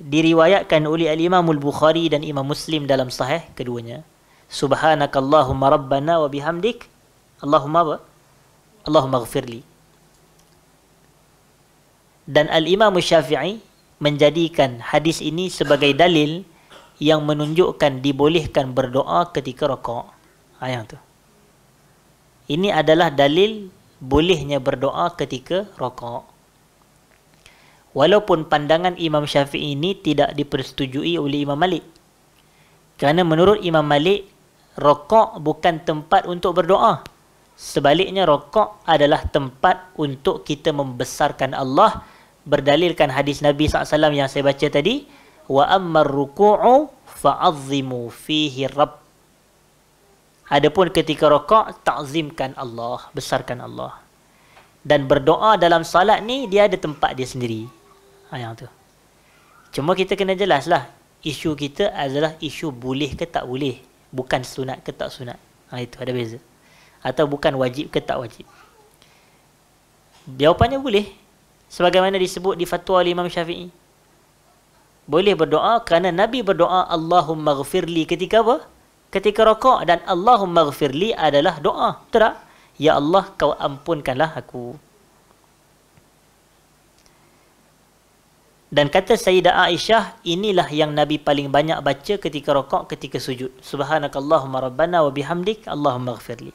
diriwayatkan oleh al-Imam al-Bukhari dan Imam Muslim dalam sahih keduanya. Subhanakallahumma rabbana wa bihamdik Allahumma apa? Allahumma ghafirli. Dan al-Imam Syafi'i menjadikan hadis ini sebagai dalil yang menunjukkan dibolehkan berdoa ketika rokok. Ayat ha, tu. Ini adalah dalil bolehnya berdoa ketika rokok. Walaupun pandangan Imam Syafi'i ini tidak dipersetujui oleh Imam Malik. Kerana menurut Imam Malik, rokok bukan tempat untuk berdoa. Sebaliknya rokok adalah tempat untuk kita membesarkan Allah berdalilkan hadis Nabi SAW yang saya baca tadi wa ammar ruku'u faazimu fihi rabb Adapun ketika rokok, ta'zimkan Allah, besarkan Allah. Dan berdoa dalam salat ni, dia ada tempat dia sendiri ha, yang tu cuma kita kena jelaslah isu kita adalah isu boleh ke tak boleh bukan sunat ke tak sunat ha, itu ada beza atau bukan wajib ke tak wajib jawapannya boleh sebagaimana disebut di fatwa Imam Syafi'i boleh berdoa kerana Nabi berdoa Allahumma ghafirli ketika apa? Ketika rokok dan Allahumma ghafirli adalah doa. Betul tak? Ya Allah kau ampunkanlah aku. Dan kata Sayyidah Aisyah, inilah yang Nabi paling banyak baca ketika rokok, ketika sujud. Subhanakallahumma rabbana wa bihamdik, Allahumma ghafirli.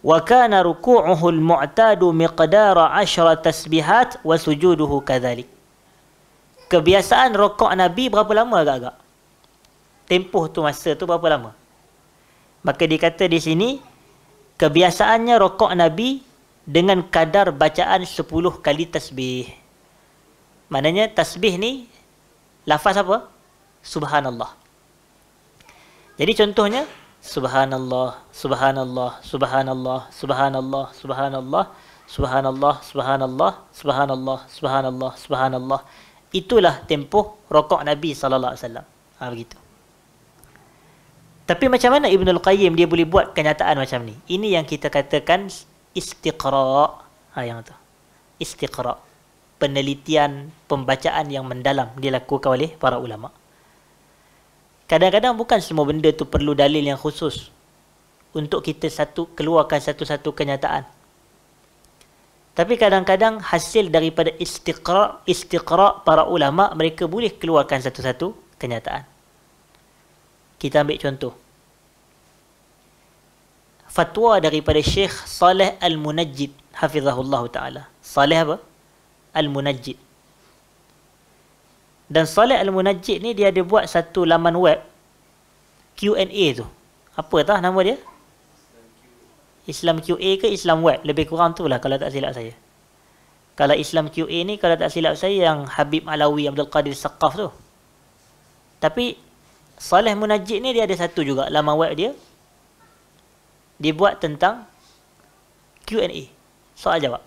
وَكَانَ رُكُوعُهُ الْمُعْتَادُ مِقْدَارَ عَشْرَ تَسْبِحَاتِ وَسُجُودُهُ كَذَلِكِ Kebiasaan rokok Nabi berapa lama agak-agak? Tempoh tu masa tu berapa lama? Maka dikata di sini, kebiasaannya rokok Nabi dengan kadar bacaan 10 kali tasbih. Maknanya tasbih ni lafaz apa? Subhanallah. Jadi contohnya subhanallah, subhanallah, subhanallah, subhanallah, subhanallah, subhanallah, subhanallah, subhanallah, subhanallah, subhanallah. Itulah tempoh rokok Nabi sallallahu alaihi wasallam. Ah begitu. Tapi macam mana Ibnul Qayyim dia boleh buat kenyataan macam ni? Ini yang kita katakan istiqra. Ha yang tu. Istiqra penelitian pembacaan yang mendalam dilakukan oleh para ulama. Kadang-kadang bukan semua benda tu perlu dalil yang khusus untuk kita satu keluarkan satu-satu kenyataan. Tapi kadang-kadang hasil daripada istiqra istiqra para ulama mereka boleh keluarkan satu-satu kenyataan. Kita ambil contoh. Fatwa daripada Syekh Saleh Al-Munajjid hafizahullah taala. Saleh apa? Al-Munajjid. Dan Salih Al-Munajjid ni dia ada buat satu laman web Q&A tu. Apa tah nama dia? Islam QA ke Islam web? Lebih kurang tu lah kalau tak silap saya. Kalau Islam QA ni kalau tak silap saya yang Habib Alawi Abdul Qadir Saqaf tu. Tapi Salih Munajjid ni dia ada satu juga laman web dia. Dia buat tentang Q&A. Soal jawab.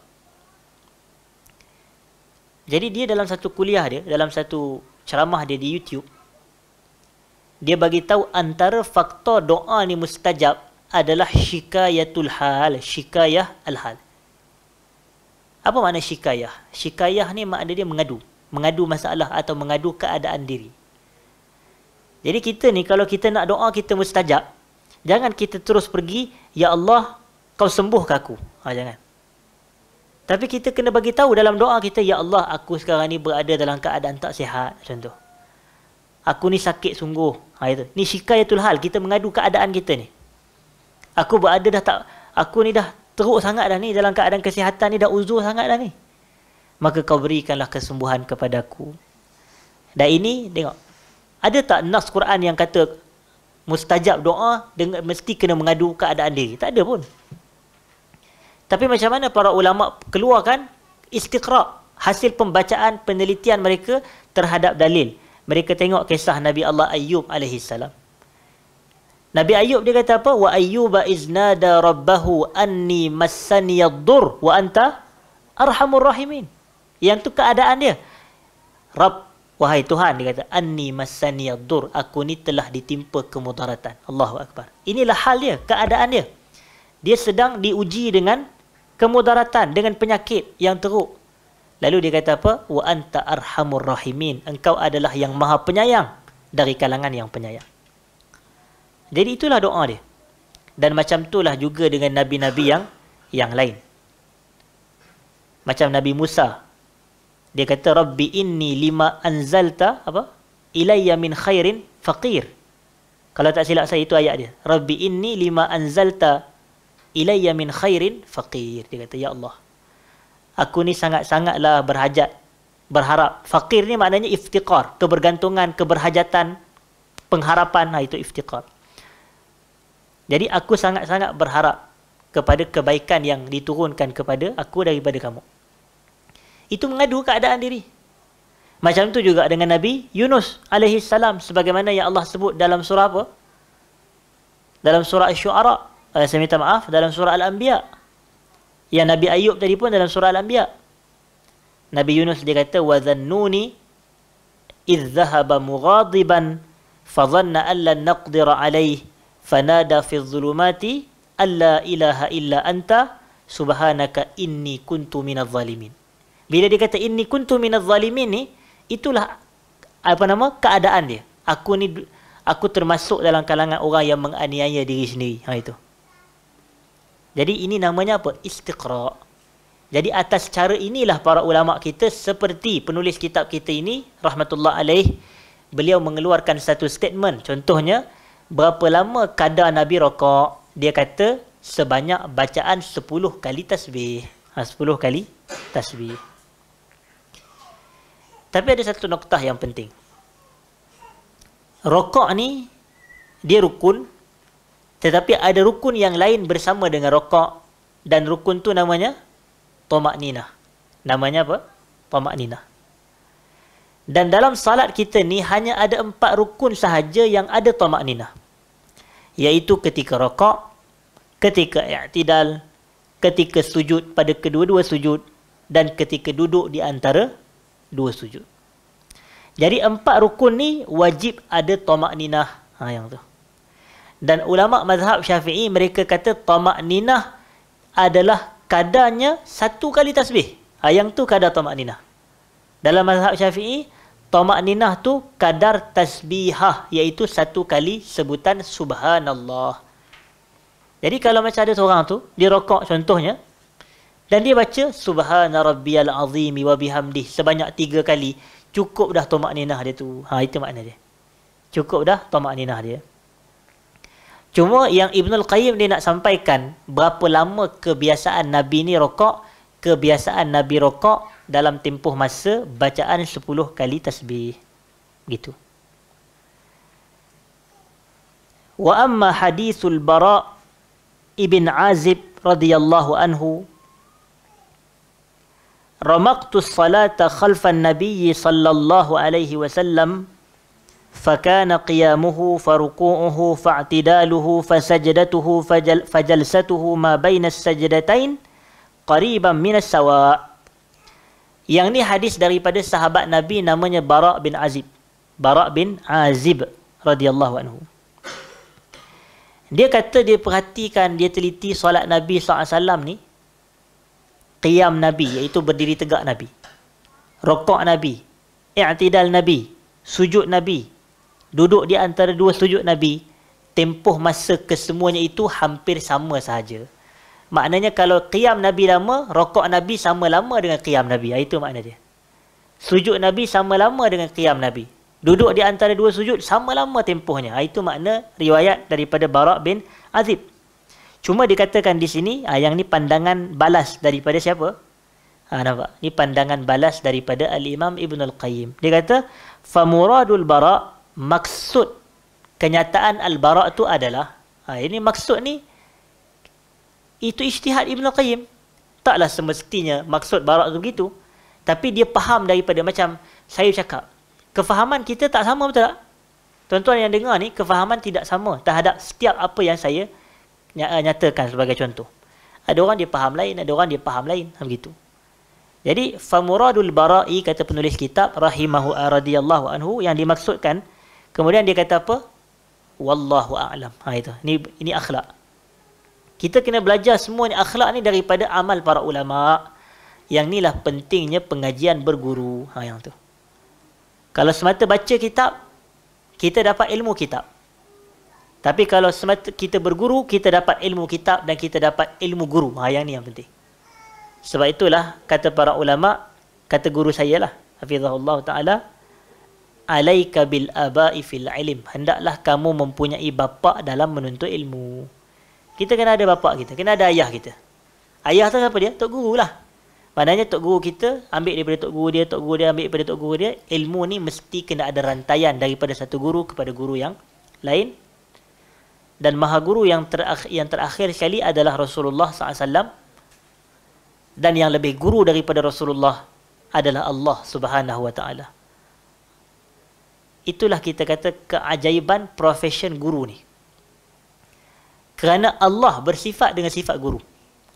Jadi dia dalam satu kuliah dia, dalam satu ceramah dia di YouTube, dia bagi tahu antara faktor doa ni mustajab adalah syikayatul hal, syikayah al-hal. Apa makna syikayah? Syikayah ni makna dia mengadu. Mengadu masalah atau mengadu keadaan diri. Jadi kita ni kalau kita nak doa kita mustajab, jangan kita terus pergi, Ya Allah, kau sembuhkan aku. Ha, jangan. Tapi kita kena bagi tahu dalam doa kita, ya Allah, aku sekarang ni berada dalam keadaan tak sihat contoh Aku ni sakit sungguh. Ha itu. Ni syikayatul hal, kita mengadu keadaan kita ni. Aku berada dah tak aku ni dah teruk sangat dah ni dalam keadaan kesihatan ni dah uzur sangat dah ni. Maka kau berikanlah kesembuhan kepada aku. Dan ini tengok. Ada tak nas Quran yang kata mustajab doa dengan mesti kena mengadu keadaan diri? Tak ada pun. Tapi macam mana para ulama keluarkan istiqra hasil pembacaan penelitian mereka terhadap dalil. Mereka tengok kisah Nabi Allah Ayyub alaihi salam. Nabi Ayub dia kata apa? Wa ayyuba iznada rabbahu anni massani yadur wa anta arhamur rahimin. Yang tu keadaan dia. Rabb Wahai Tuhan dia kata anni massani yadur aku ni telah ditimpa kemudaratan. Allahu akbar. Inilah hal dia, keadaan dia dia sedang diuji dengan kemudaratan dengan penyakit yang teruk lalu dia kata apa wa anta arhamur rahimin engkau adalah yang maha penyayang dari kalangan yang penyayang jadi itulah doa dia dan macam itulah juga dengan nabi-nabi yang yang lain macam nabi Musa dia kata rabbi inni lima anzalta apa ilayya min khairin faqir kalau tak silap saya itu ayat dia rabbi inni lima anzalta ilayya min khairin faqir dia kata ya Allah aku ni sangat-sangatlah berhajat berharap faqir ni maknanya iftiqar kebergantungan keberhajatan pengharapan ha itu iftiqar jadi aku sangat-sangat berharap kepada kebaikan yang diturunkan kepada aku daripada kamu itu mengadu keadaan diri macam tu juga dengan Nabi Yunus alaihi salam sebagaimana yang Allah sebut dalam surah apa dalam surah asy-syu'ara eh, saya minta maaf dalam surah Al-Anbiya. Yang Nabi Ayub tadi pun dalam surah Al-Anbiya. Nabi Yunus dia kata wa dhannuni idh dhahaba mughadiban fa dhanna an lan naqdir alayh fanada fi dhulumati alla ilaha illa anta subhanaka inni kuntu minaz zalimin. Bila dia kata inni kuntu minaz zalimin ni itulah apa nama keadaan dia. Aku ni aku termasuk dalam kalangan orang yang menganiaya diri sendiri. Ha itu. Jadi ini namanya apa? Istiqra. Jadi atas cara inilah para ulama kita seperti penulis kitab kita ini rahmatullah alaih beliau mengeluarkan satu statement contohnya berapa lama kadar nabi rokok dia kata sebanyak bacaan 10 kali tasbih ha, 10 kali tasbih tapi ada satu noktah yang penting rokok ni dia rukun tetapi ada rukun yang lain bersama dengan rokok dan rukun tu namanya tomak nina. Namanya apa? Tomak nina. Dan dalam salat kita ni hanya ada empat rukun sahaja yang ada tomak nina. yaitu ketika rokok, ketika i'tidal, ketika sujud pada kedua-dua sujud dan ketika duduk di antara dua sujud. Jadi empat rukun ni wajib ada tomak nina. Ha, yang tu dan ulama mazhab syafi'i mereka kata tamak ninah adalah kadarnya satu kali tasbih. Ha, yang tu kadar tamak ninah. Dalam mazhab syafi'i, tamak ninah tu kadar tasbihah iaitu satu kali sebutan subhanallah. Jadi kalau macam ada seorang tu, dia rokok contohnya, dan dia baca subhanarabbiyal azimi wa bihamdih sebanyak tiga kali, cukup dah tamak ninah dia tu. Ha, itu makna dia. Cukup dah tamak ninah dia. Cuma yang Ibnu Al-Qayyim ni nak sampaikan berapa lama kebiasaan Nabi ni rokok, kebiasaan Nabi rokok dalam tempoh masa bacaan 10 kali tasbih. Gitu. Wa amma hadithul bara ibn Azib radhiyallahu anhu رمقت الصلاة خلف النبي صلى الله عليه وسلم فكان قيامه فركوعه فاعتداله فسجدته فجل فجلسته ما بين السجدتين قريبا من السواء yang ni hadis daripada sahabat Nabi namanya Bara bin Azib. Bara bin Azib radhiyallahu anhu. Dia kata dia perhatikan, dia teliti solat Nabi SAW ni. Qiyam Nabi, iaitu berdiri tegak Nabi. rukuk Nabi. I'tidal Nabi. Sujud Nabi duduk di antara dua sujud Nabi, tempoh masa kesemuanya itu hampir sama sahaja. Maknanya kalau qiyam Nabi lama, rokok Nabi sama lama dengan qiyam Nabi. Ah, itu makna dia. Sujud Nabi sama lama dengan qiyam Nabi. Duduk di antara dua sujud sama lama tempohnya. Ah, itu makna riwayat daripada Barak bin Azib. Cuma dikatakan di sini, ah, yang ni pandangan balas daripada siapa? Ha, nampak? Ini pandangan balas daripada Al-Imam Ibn Al-Qayyim. Dia kata, فَمُرَادُ الْبَرَاءِ maksud kenyataan al-bara' tu adalah ha, ini maksud ni itu ijtihad ibnu Qayyim taklah semestinya maksud bara' tu begitu tapi dia faham daripada macam saya cakap kefahaman kita tak sama betul tak tuan-tuan yang dengar ni kefahaman tidak sama terhadap setiap apa yang saya eh, nyatakan sebagai contoh ada orang dia faham lain ada orang dia faham lain ha, begitu jadi famuradul bara'i kata penulis kitab rahimahu radhiyallahu anhu yang dimaksudkan Kemudian dia kata apa? Wallahu a'lam. Ha itu. Ini ini akhlak. Kita kena belajar semua ni akhlak ni daripada amal para ulama. Yang inilah pentingnya pengajian berguru. Ha yang tu. Kalau semata baca kitab, kita dapat ilmu kitab. Tapi kalau semata kita berguru, kita dapat ilmu kitab dan kita dapat ilmu guru. Ha yang ni yang penting. Sebab itulah kata para ulama, kata guru saya lah. Hafizahullah Ta'ala alaika bil aba'i fil ilm hendaklah kamu mempunyai bapa dalam menuntut ilmu kita kena ada bapa kita kena ada ayah kita ayah tu siapa dia tok guru lah maknanya tok guru kita ambil daripada tok guru dia tok guru dia ambil daripada tok guru dia ilmu ni mesti kena ada rantaian daripada satu guru kepada guru yang lain dan maha guru yang terakhir, yang terakhir sekali adalah Rasulullah SAW dan yang lebih guru daripada Rasulullah adalah Allah Subhanahu Wa Taala itulah kita kata keajaiban profession guru ni. Kerana Allah bersifat dengan sifat guru.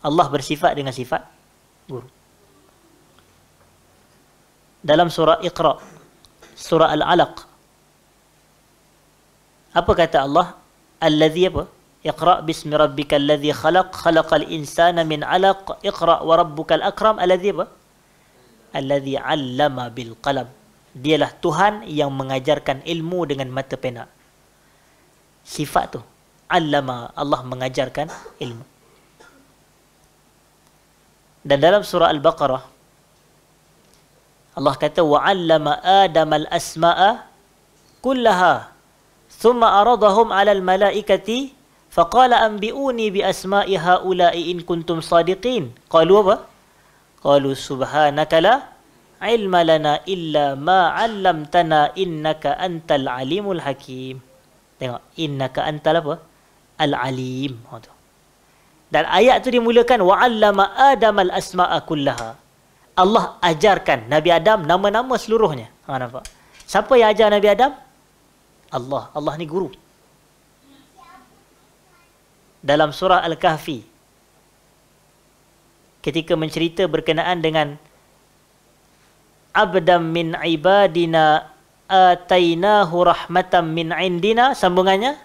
Allah bersifat dengan sifat guru. Dalam surah Iqra, surah Al-Alaq. Apa kata Allah? Al-Ladhi apa? Iqra bismi Rabbika. rabbikal ladzi khalaq al insana min 'alaq iqra wa al akram Al-Ladhi allazi apa? Allazi 'allama bil qalam dialah Tuhan yang mengajarkan ilmu dengan mata pena. Sifat tu. Allama Allah mengajarkan ilmu. Dan dalam surah Al-Baqarah Allah kata wa 'allama Adam al-asma'a kullaha thumma aradahum 'ala al-mala'ikati faqala anbi'uni bi asma'i ha'ula'i in kuntum sadiqin. Qalu apa? Qalu subhanaka la ilma lana illa ma 'allamtana innaka antal alimul hakim. Tengok innaka antal apa? Al alim. Ha Dan ayat tu dimulakan wa 'allama Adamal asma'a kullaha. Allah ajarkan Nabi Adam nama-nama seluruhnya. Ha nampak. Siapa yang ajar Nabi Adam? Allah. Allah ni guru. Dalam surah Al-Kahfi ketika mencerita berkenaan dengan abdam min ibadina atainahu rahmatan min indina sambungannya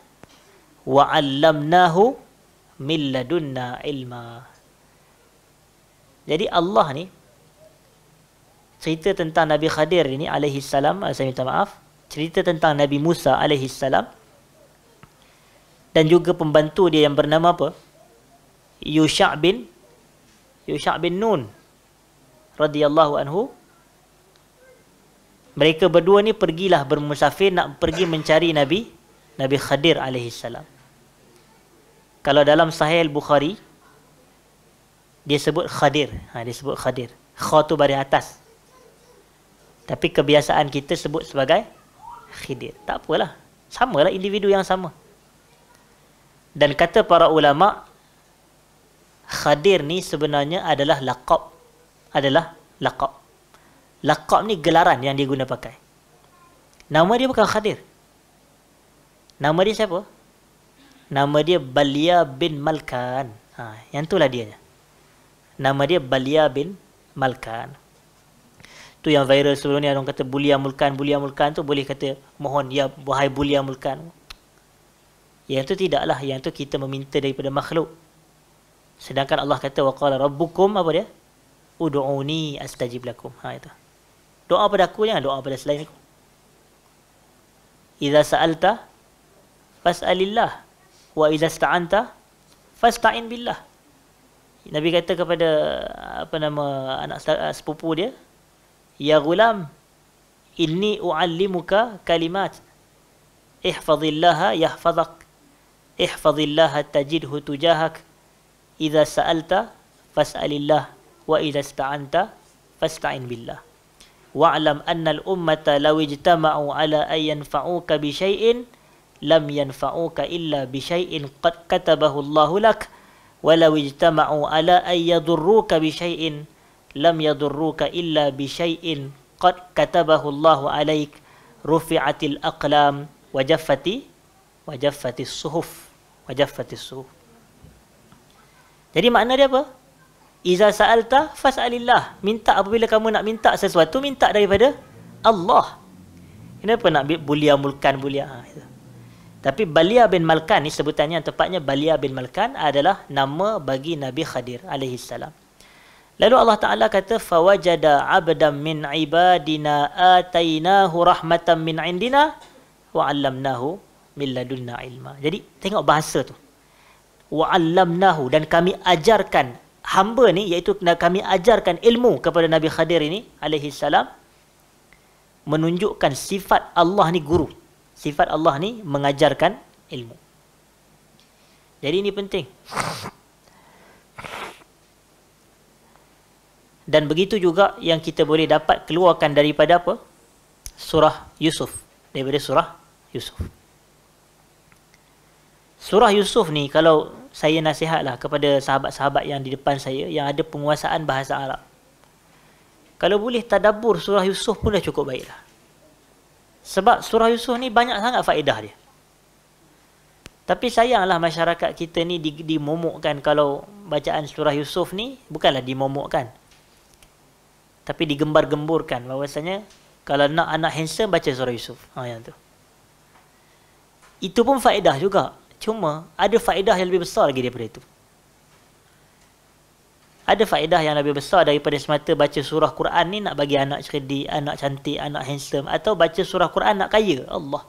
wa 'allamnahu min ladunna ilma jadi Allah ni cerita tentang Nabi Khadir ini alaihi salam eh, saya minta maaf cerita tentang Nabi Musa alaihi salam dan juga pembantu dia yang bernama apa Yusha' bin Yusha' bin Nun radhiyallahu anhu mereka berdua ni pergilah bermusafir nak pergi mencari Nabi Nabi Khadir alaihi salam. Kalau dalam Sahih Al-Bukhari dia sebut Khadir. Ha, dia sebut Khadir. Kha tu baris atas. Tapi kebiasaan kita sebut sebagai Khidir. Tak apalah. lah individu yang sama. Dan kata para ulama Khadir ni sebenarnya adalah laqab. Adalah laqab. Lakab ni gelaran yang dia guna pakai. Nama dia bukan Khadir. Nama dia siapa? Nama dia Balia bin Malkan. Ha, yang itulah dia. Nama dia Balia bin Malkan. Tu yang viral sebelum ni orang kata Bulia Mulkan, Bulia Mulkan tu boleh kata mohon ya wahai Bulia Mulkan. Yang tu tidaklah, yang tu kita meminta daripada makhluk. Sedangkan Allah kata waqala rabbukum apa dia? Ud'uni astajib lakum. Ha itu. Doa pada aku jangan lah, doa pada selain aku. Idza sa'alta fas'alillah wa idza sta'anta fasta'in billah. Nabi kata kepada apa nama anak eh, sepupu dia, "Ya gulam, inni u'allimuka kalimat. Ihfazillah yahfazak. Ihfazillah tajidhu tujahak. Idza sa'alta fas'alillah wa idza sta'anta fasta'in billah." wa'lam anna al-ummata law ijtama'u 'ala ay yanfa'uka bi shay'in lam yanfa'uka illa bi shay'in qad katabahu Allah lak wa law ijtama'u 'ala ay yadurruka bi shay'in lam yadurruka illa bi shay'in qad katabahu Allah 'alaik rufi'atil aqlam wa jaffati wa jaffati as-suhuf wa jaffati as-suhuf Jadi makna dia apa? Iza sa'alta fas'alillah. Minta apabila kamu nak minta sesuatu, minta daripada Allah. Kenapa nak bulia mulkan bulia? Ha, Tapi Balia bin Malkan ni sebutannya yang tepatnya Balia bin Malkan adalah nama bagi Nabi Khadir alaihi salam. Lalu Allah Taala kata fawajada abdan min ibadina atainahu rahmatan min indina wa 'allamnahu min ladunna ilma. Jadi tengok bahasa tu. Wa 'allamnahu dan kami ajarkan hamba ni iaitu kami ajarkan ilmu kepada Nabi Khadir ini alaihi salam menunjukkan sifat Allah ni guru. Sifat Allah ni mengajarkan ilmu. Jadi ini penting. Dan begitu juga yang kita boleh dapat keluarkan daripada apa? Surah Yusuf. Daripada surah Yusuf. Surah Yusuf ni kalau saya nasihatlah kepada sahabat-sahabat yang di depan saya yang ada penguasaan bahasa Arab. Kalau boleh tadabbur surah Yusuf pun dah cukup baiklah. Sebab surah Yusuf ni banyak sangat faedah dia. Tapi sayanglah masyarakat kita ni dimomokkan kalau bacaan surah Yusuf ni bukanlah dimomokkan. Tapi digembar-gemburkan bahawasanya kalau nak anak handsome baca surah Yusuf. Ha yang tu. Itu pun faedah juga. Cuma ada faedah yang lebih besar lagi daripada itu. Ada faedah yang lebih besar daripada semata baca surah Quran ni nak bagi anak cerdik, anak cantik, anak handsome atau baca surah Quran nak kaya. Allah.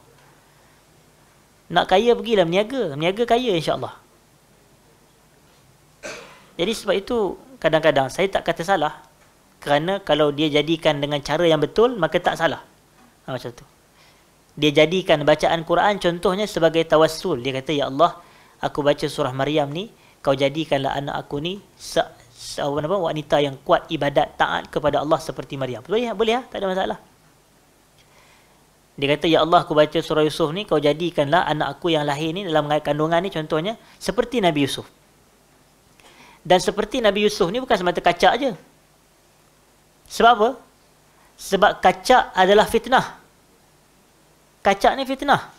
Nak kaya pergilah berniaga. Berniaga kaya insya-Allah. Jadi sebab itu kadang-kadang saya tak kata salah kerana kalau dia jadikan dengan cara yang betul maka tak salah. Ha, macam tu dia jadikan bacaan Quran contohnya sebagai tawassul. Dia kata, Ya Allah, aku baca surah Maryam ni, kau jadikanlah anak aku ni se se apa wanita yang kuat ibadat taat kepada Allah seperti Maryam. Boleh ya? boleh ya? tak ada masalah. Dia kata ya Allah aku baca surah Yusuf ni kau jadikanlah anak aku yang lahir ni dalam kandungan ni contohnya seperti Nabi Yusuf. Dan seperti Nabi Yusuf ni bukan semata kacak aje. Sebab apa? Sebab kacak adalah fitnah kacak ni fitnah.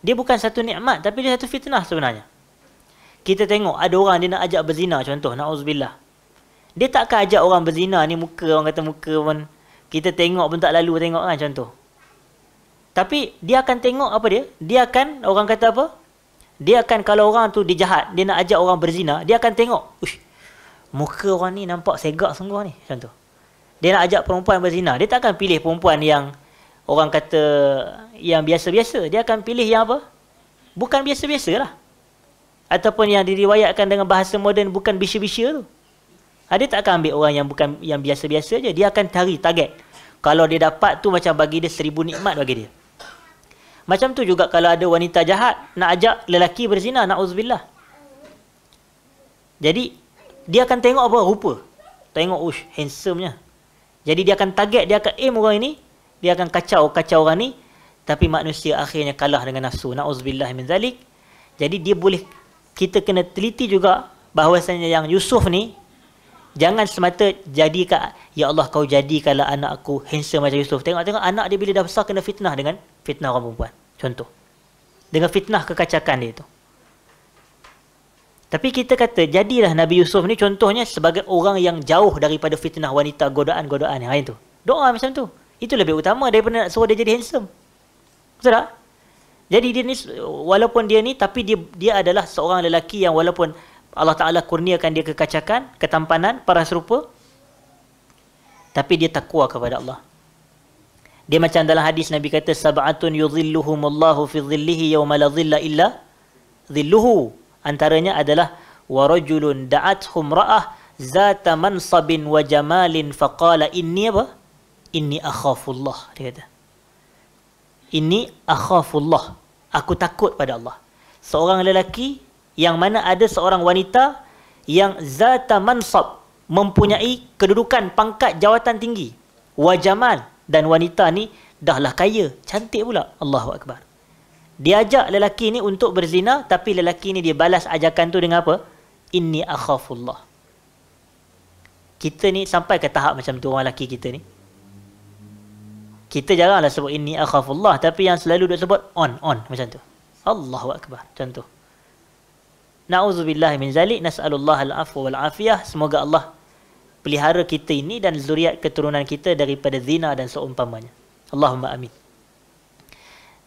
Dia bukan satu nikmat tapi dia satu fitnah sebenarnya. Kita tengok ada orang dia nak ajak berzina contoh, na'uzubillah. Dia takkan ajak orang berzina ni muka orang kata muka pun. Kita tengok pun tak lalu tengok kan contoh. Tapi dia akan tengok apa dia? Dia akan orang kata apa? Dia akan kalau orang tu dia jahat, dia nak ajak orang berzina, dia akan tengok. Uish, muka orang ni nampak segak sungguh ni contoh. Dia nak ajak perempuan berzina. Dia takkan pilih perempuan yang orang kata yang biasa-biasa dia akan pilih yang apa bukan biasa-biasalah ataupun yang diriwayatkan dengan bahasa moden bukan bisu-bisu tu ha, dia tak akan ambil orang yang bukan yang biasa-biasa je dia akan cari target kalau dia dapat tu macam bagi dia seribu nikmat bagi dia macam tu juga kalau ada wanita jahat nak ajak lelaki berzina naudzubillah jadi dia akan tengok apa rupa tengok ush handsomenya jadi dia akan target dia akan aim orang ini dia akan kacau kacau orang ni tapi manusia akhirnya kalah dengan nafsu naudzubillah min zalik jadi dia boleh kita kena teliti juga bahawasanya yang Yusuf ni jangan semata jadi kat ya Allah kau jadikanlah anak aku handsome macam Yusuf tengok tengok anak dia bila dah besar kena fitnah dengan fitnah orang perempuan contoh dengan fitnah kekacakan dia tu tapi kita kata jadilah Nabi Yusuf ni contohnya sebagai orang yang jauh daripada fitnah wanita godaan-godaan yang lain tu. Doa macam tu. Itu lebih utama daripada nak suruh dia jadi handsome. Betul tak? Jadi dia ni walaupun dia ni tapi dia dia adalah seorang lelaki yang walaupun Allah Taala kurniakan dia kekacakan, ketampanan, paras rupa tapi dia takwa kepada Allah. Dia macam dalam hadis Nabi kata sab'atun yudhilluhum Allahu fi dhillihi yawma la dhilla illa dhilluhu. Antaranya adalah wa rajulun da'athum ra'ah zata mansabin wa jamalin faqala inni Inni akhafullah dia kata. Inni akhafullah. Aku takut pada Allah. Seorang lelaki yang mana ada seorang wanita yang zata mansab mempunyai kedudukan pangkat jawatan tinggi. Wa jamal dan wanita ni dahlah kaya, cantik pula. Allahu akbar. Dia ajak lelaki ni untuk berzina tapi lelaki ni dia balas ajakan tu dengan apa? Inni akhafullah. Kita ni sampai ke tahap macam tu orang lelaki kita ni kita jaranglah sebut ini akhafullah tapi yang selalu duk sebut on on macam tu Allahu akbar macam tu Nauzubillah min zalik nas'alullah al-afwa wal afiyah semoga Allah pelihara kita ini dan zuriat keturunan kita daripada zina dan seumpamanya Allahumma amin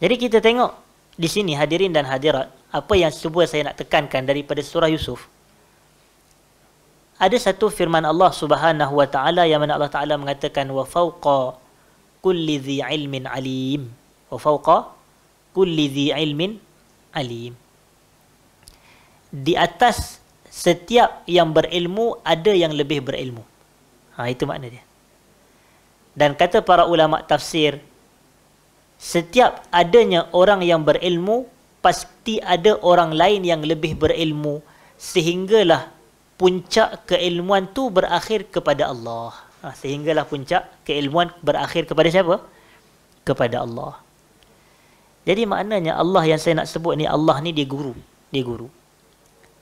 Jadi kita tengok di sini hadirin dan hadirat apa yang sebuah saya nak tekankan daripada surah Yusuf ada satu firman Allah Subhanahu wa taala yang mana Allah taala mengatakan wa fawqa kulli dhi ilmin alim wa fawqa kulli dhi ilmin alim di atas setiap yang berilmu ada yang lebih berilmu ha itu makna dia dan kata para ulama tafsir setiap adanya orang yang berilmu pasti ada orang lain yang lebih berilmu sehinggalah puncak keilmuan tu berakhir kepada Allah ha, sehinggalah puncak keilmuan berakhir kepada siapa? Kepada Allah. Jadi maknanya Allah yang saya nak sebut ni Allah ni dia guru, dia guru.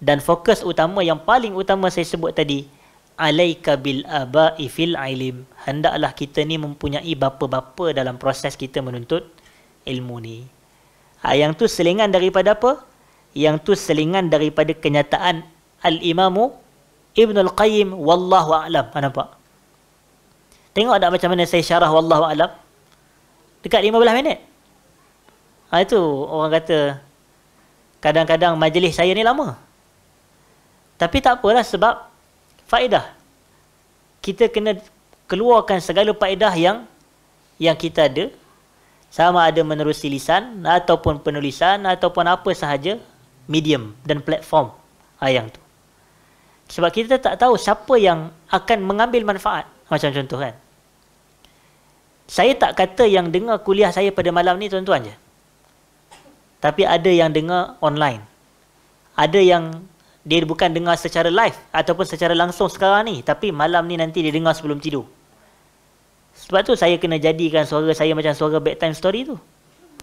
Dan fokus utama yang paling utama saya sebut tadi alaika bil aba'i fil ilim. Hendaklah kita ni mempunyai bapa-bapa dalam proses kita menuntut ilmu ni. Ha, yang tu selingan daripada apa? Yang tu selingan daripada kenyataan al-imamu ibnu al-Qayyim wallahu a'lam. Ha, nampak? Tengok tak macam mana saya syarah wallahu alam. Dekat 15 minit. Ha, itu orang kata kadang-kadang majlis saya ni lama. Tapi tak apalah sebab faedah. Kita kena keluarkan segala faedah yang yang kita ada. Sama ada menerusi lisan ataupun penulisan ataupun apa sahaja medium dan platform ayang tu. Sebab kita tak tahu siapa yang akan mengambil manfaat. Macam contoh kan. Saya tak kata yang dengar kuliah saya pada malam ni tuan-tuan je. Tapi ada yang dengar online. Ada yang dia bukan dengar secara live ataupun secara langsung sekarang ni. Tapi malam ni nanti dia dengar sebelum tidur. Sebab tu saya kena jadikan suara saya macam suara bedtime story tu.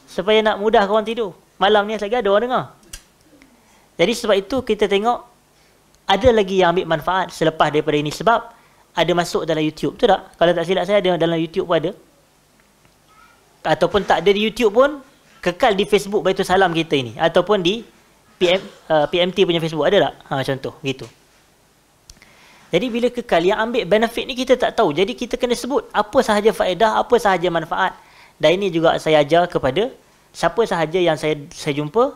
Supaya nak mudah korang tidur. Malam ni asalkan ada orang dengar. Jadi sebab itu kita tengok ada lagi yang ambil manfaat selepas daripada ini. Sebab ada masuk dalam YouTube. Betul tak? Kalau tak silap saya ada dalam YouTube pun ada ataupun tak ada di YouTube pun kekal di Facebook Baitul Salam kita ini ataupun di PM uh, PMT punya Facebook ada tak? Ha contoh gitu. Jadi bila kekal yang ambil benefit ni kita tak tahu. Jadi kita kena sebut apa sahaja faedah, apa sahaja manfaat. Dan ini juga saya ajar kepada siapa sahaja yang saya saya jumpa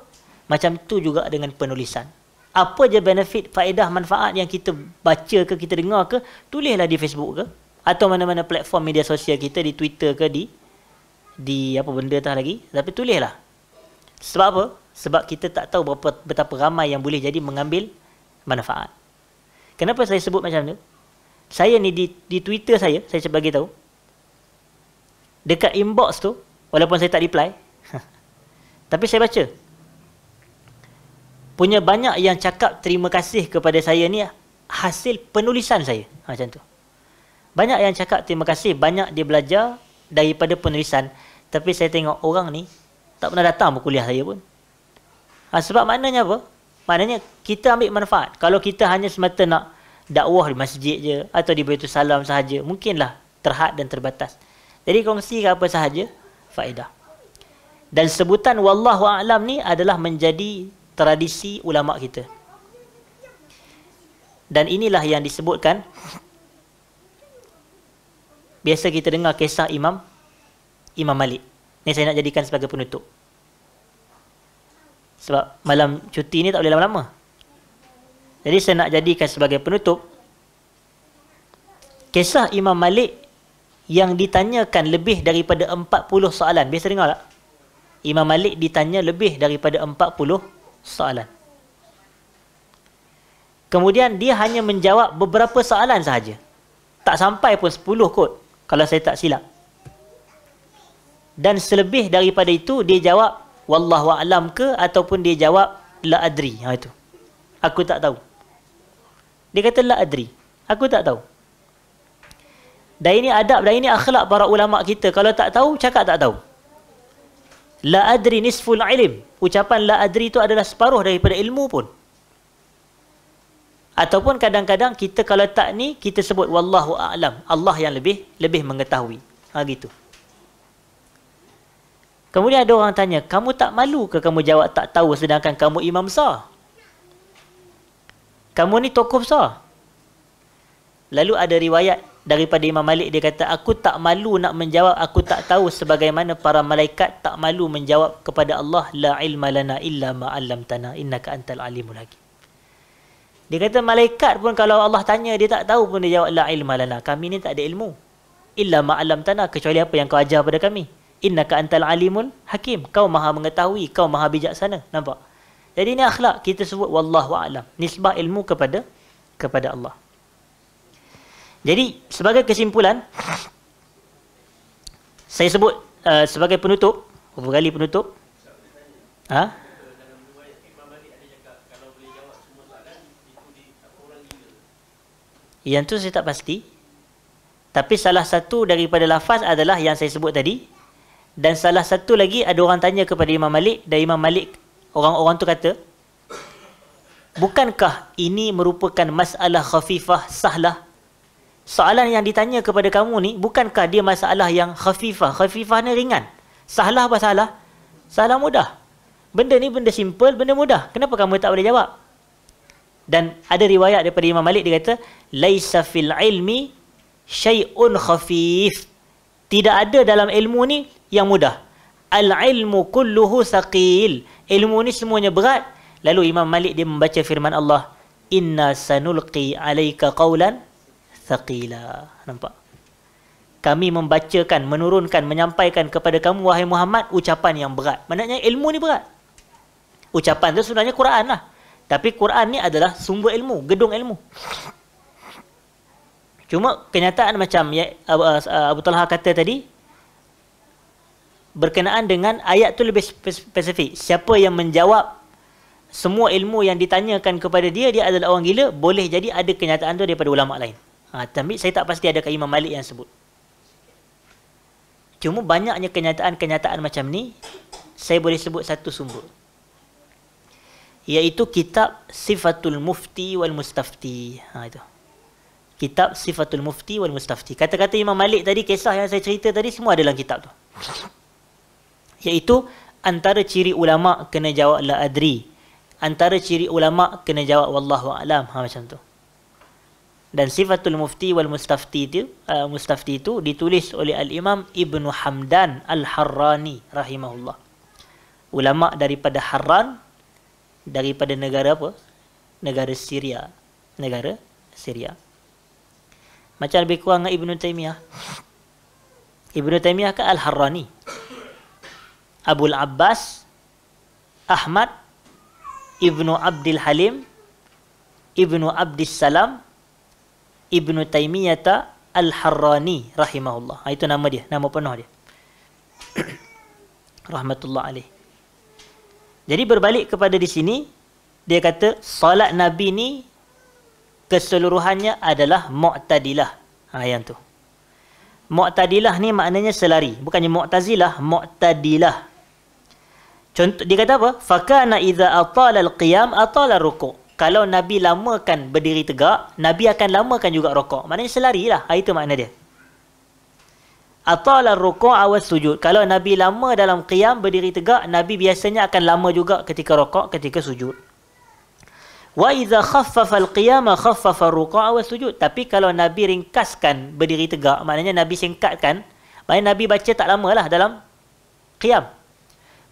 macam tu juga dengan penulisan. Apa je benefit, faedah, manfaat yang kita baca ke, kita dengar ke, tulislah di Facebook ke atau mana-mana platform media sosial kita di Twitter ke di di apa benda tah lagi tapi tulislah sebab apa sebab kita tak tahu berapa betapa ramai yang boleh jadi mengambil manfaat kenapa saya sebut macam tu saya ni di di Twitter saya saya cuba bagi tahu dekat inbox tu walaupun saya tak reply tapi saya baca punya banyak yang cakap terima kasih kepada saya ni hasil penulisan saya ha, macam tu banyak yang cakap terima kasih banyak dia belajar daripada penulisan tapi saya tengok orang ni tak pernah datang ke kuliah saya pun ha, sebab maknanya apa maknanya kita ambil manfaat kalau kita hanya semata nak dakwah di masjid je atau di baitul salam sahaja mungkinlah terhad dan terbatas jadi kongsi ke apa sahaja faedah dan sebutan wallahu a'lam ni adalah menjadi tradisi ulama kita dan inilah yang disebutkan biasa kita dengar kisah Imam Imam Malik. Ini saya nak jadikan sebagai penutup. Sebab malam cuti ni tak boleh lama-lama. Jadi saya nak jadikan sebagai penutup kisah Imam Malik yang ditanyakan lebih daripada 40 soalan. Biasa dengar tak? Imam Malik ditanya lebih daripada 40 soalan. Kemudian dia hanya menjawab beberapa soalan sahaja. Tak sampai pun 10 kot kalau saya tak silap. Dan selebih daripada itu dia jawab wallahu alam ke ataupun dia jawab la adri. Ha itu. Aku tak tahu. Dia kata la adri. Aku tak tahu. Dan ini adab dan ini akhlak para ulama kita. Kalau tak tahu, cakap tak tahu. La adri nisful ilm. Ucapan la adri itu adalah separuh daripada ilmu pun ataupun kadang-kadang kita kalau tak ni kita sebut wallahu aalam Allah yang lebih lebih mengetahui ha gitu kemudian ada orang tanya kamu tak malu ke kamu jawab tak tahu sedangkan kamu imam besar kamu ni tokoh besar lalu ada riwayat daripada Imam Malik dia kata aku tak malu nak menjawab aku tak tahu sebagaimana para malaikat tak malu menjawab kepada Allah la ilma lana illa ma 'allamtana innaka antal alimul hakim dia kata malaikat pun kalau Allah tanya dia tak tahu pun dia jawab la ilma lana. Kami ni tak ada ilmu. Illa ma tanah kecuali apa yang kau ajar pada kami. Innaka antal alimul hakim. Kau maha mengetahui, kau maha bijaksana. Nampak? Jadi ni akhlak kita sebut wallahu a'lam. Nisbah ilmu kepada kepada Allah. Jadi sebagai kesimpulan saya sebut uh, sebagai penutup, sebagai penutup. Ha? Yang tu saya tak pasti. Tapi salah satu daripada lafaz adalah yang saya sebut tadi. Dan salah satu lagi ada orang tanya kepada Imam Malik. Dan Imam Malik, orang-orang tu kata, Bukankah ini merupakan masalah khafifah sahlah? Soalan yang ditanya kepada kamu ni, bukankah dia masalah yang khafifah? Khafifah ni ringan. Sahlah apa salah? Salah mudah. Benda ni benda simple, benda mudah. Kenapa kamu tak boleh jawab? dan ada riwayat daripada Imam Malik dia kata laisa fil ilmi syai'un khafif tidak ada dalam ilmu ni yang mudah al ilmu kulluhu saqil ilmu ni semuanya berat lalu Imam Malik dia membaca firman Allah inna sanulqi alayka qawlan saqila. nampak kami membacakan menurunkan menyampaikan kepada kamu wahai Muhammad ucapan yang berat maknanya ilmu ni berat ucapan tu sebenarnya Quran lah tapi Quran ni adalah sumber ilmu, gedung ilmu. Cuma kenyataan macam ya, Abu, uh, uh, Abu Talha kata tadi berkenaan dengan ayat tu lebih spesifik. Siapa yang menjawab semua ilmu yang ditanyakan kepada dia dia adalah orang gila, boleh jadi ada kenyataan tu daripada ulama lain. Ha, tapi saya tak pasti ada ke Imam Malik yang sebut. Cuma banyaknya kenyataan-kenyataan macam ni, saya boleh sebut satu sumber. Yaitu kitab Sifatul Mufti wal Mustafti. Ha itu. Kitab Sifatul Mufti wal Mustafti. Kata-kata Imam Malik tadi kisah yang saya cerita tadi semua ada dalam kitab tu. Yaitu antara ciri ulama kena jawab la adri. Antara ciri ulama kena jawab wallahu alam. Ha macam tu. Dan Sifatul Mufti wal Mustafti itu uh, Mustafti itu ditulis oleh Al-Imam Ibn Hamdan Al-Harrani rahimahullah. Ulama daripada Harran daripada negara apa? Negara Syria. Negara Syria. Macam lebih kurang dengan Ibn Taymiyah. Ibn Taymiyah kan Al-Harrani. Abul Abbas. Ahmad. Ibn Abdul Halim. Ibn Abdul Salam. Ibn Ta Al-Harrani. Rahimahullah. Ha, itu nama dia. Nama penuh dia. Rahmatullah alaih. Jadi berbalik kepada di sini dia kata solat nabi ni keseluruhannya adalah mu'tadilah. Ha yang tu. Mu'tadilah ni maknanya selari, bukannya mu'tazilah, mu'tadilah. Contoh dia kata apa? Fakana idza atala al-qiyam atala rukuk. Kalau nabi lamakan berdiri tegak, nabi akan lamakan juga rokok. Maknanya selarilah. Ha itu makna dia atala ruku'a awal sujud. Kalau Nabi lama dalam qiyam berdiri tegak, Nabi biasanya akan lama juga ketika rukuk, ketika sujud. Wa idza khaffafa al-qiyama khaffafa ruku'a awal sujud. Tapi kalau Nabi ringkaskan berdiri tegak, maknanya Nabi singkatkan, maknanya Nabi baca tak lama lah dalam qiyam.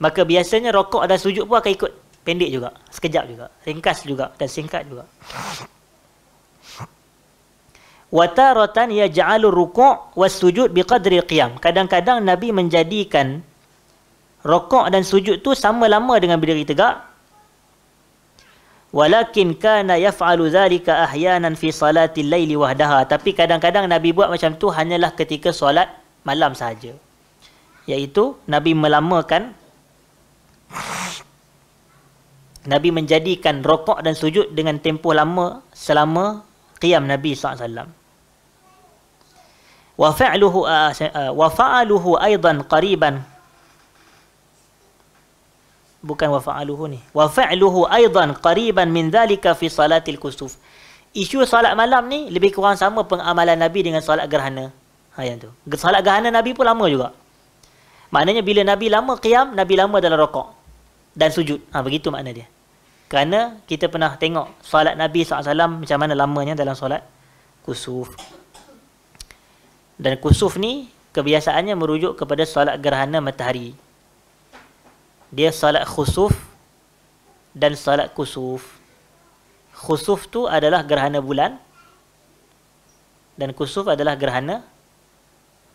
Maka biasanya rukuk dan sujud pun akan ikut pendek juga, sekejap juga, ringkas juga dan singkat juga wa taratan yaj'alu ruku' was sujud bi qadri qiyam kadang-kadang nabi menjadikan rukuk dan sujud tu sama lama dengan berdiri tegak walakin kana yaf'alu zalika ahyanan fi salati al-laili wahdaha tapi kadang-kadang nabi buat macam tu hanyalah ketika solat malam sahaja Yaitu nabi melamakan Nabi menjadikan rokok dan sujud dengan tempoh lama selama qiyam Nabi SAW. وفعله وفعله ايضا قريبا bukan wafa'aluhu ni wa fa'luhu aidan qariban min dhalika fi salatil kusuf isu salat malam ni lebih kurang sama pengamalan nabi dengan salat gerhana ha yang tu salat gerhana nabi pun lama juga maknanya bila nabi lama qiam nabi lama dalam rokok dan sujud ha begitu makna dia kerana kita pernah tengok salat nabi SAW macam mana lamanya dalam salat kusuf dan kusuf ni kebiasaannya merujuk kepada solat gerhana matahari. Dia solat khusuf dan solat kusuf. Khusuf tu adalah gerhana bulan dan kusuf adalah gerhana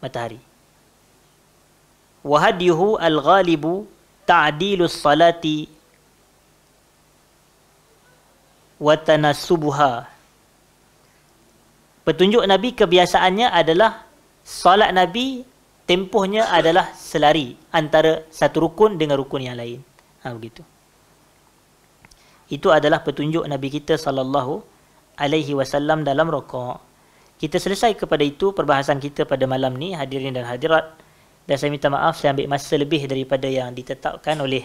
matahari. Wahdihu al-ghalibu ta'dilus salati wa tanassubuha. Petunjuk Nabi kebiasaannya adalah solat Nabi tempohnya adalah selari antara satu rukun dengan rukun yang lain. Ha begitu. Itu adalah petunjuk Nabi kita sallallahu alaihi wasallam dalam rukuk. Kita selesai kepada itu perbahasan kita pada malam ni hadirin dan hadirat. Dan saya minta maaf saya ambil masa lebih daripada yang ditetapkan oleh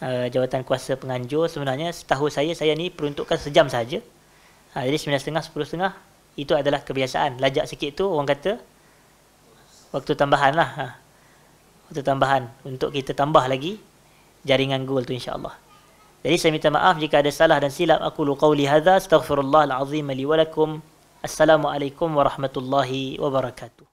uh, jawatan kuasa penganjur. Sebenarnya setahu saya saya ni peruntukkan sejam saja. Ha, jadi 9.30 10.30 itu adalah kebiasaan. Lajak sikit tu orang kata waktu tambahan lah. Ha. Waktu tambahan untuk kita tambah lagi jaringan gol tu insyaAllah. Jadi saya minta maaf jika ada salah dan silap. Aku lukau lihada. Astaghfirullahaladzim li walakum. Assalamualaikum warahmatullahi wabarakatuh.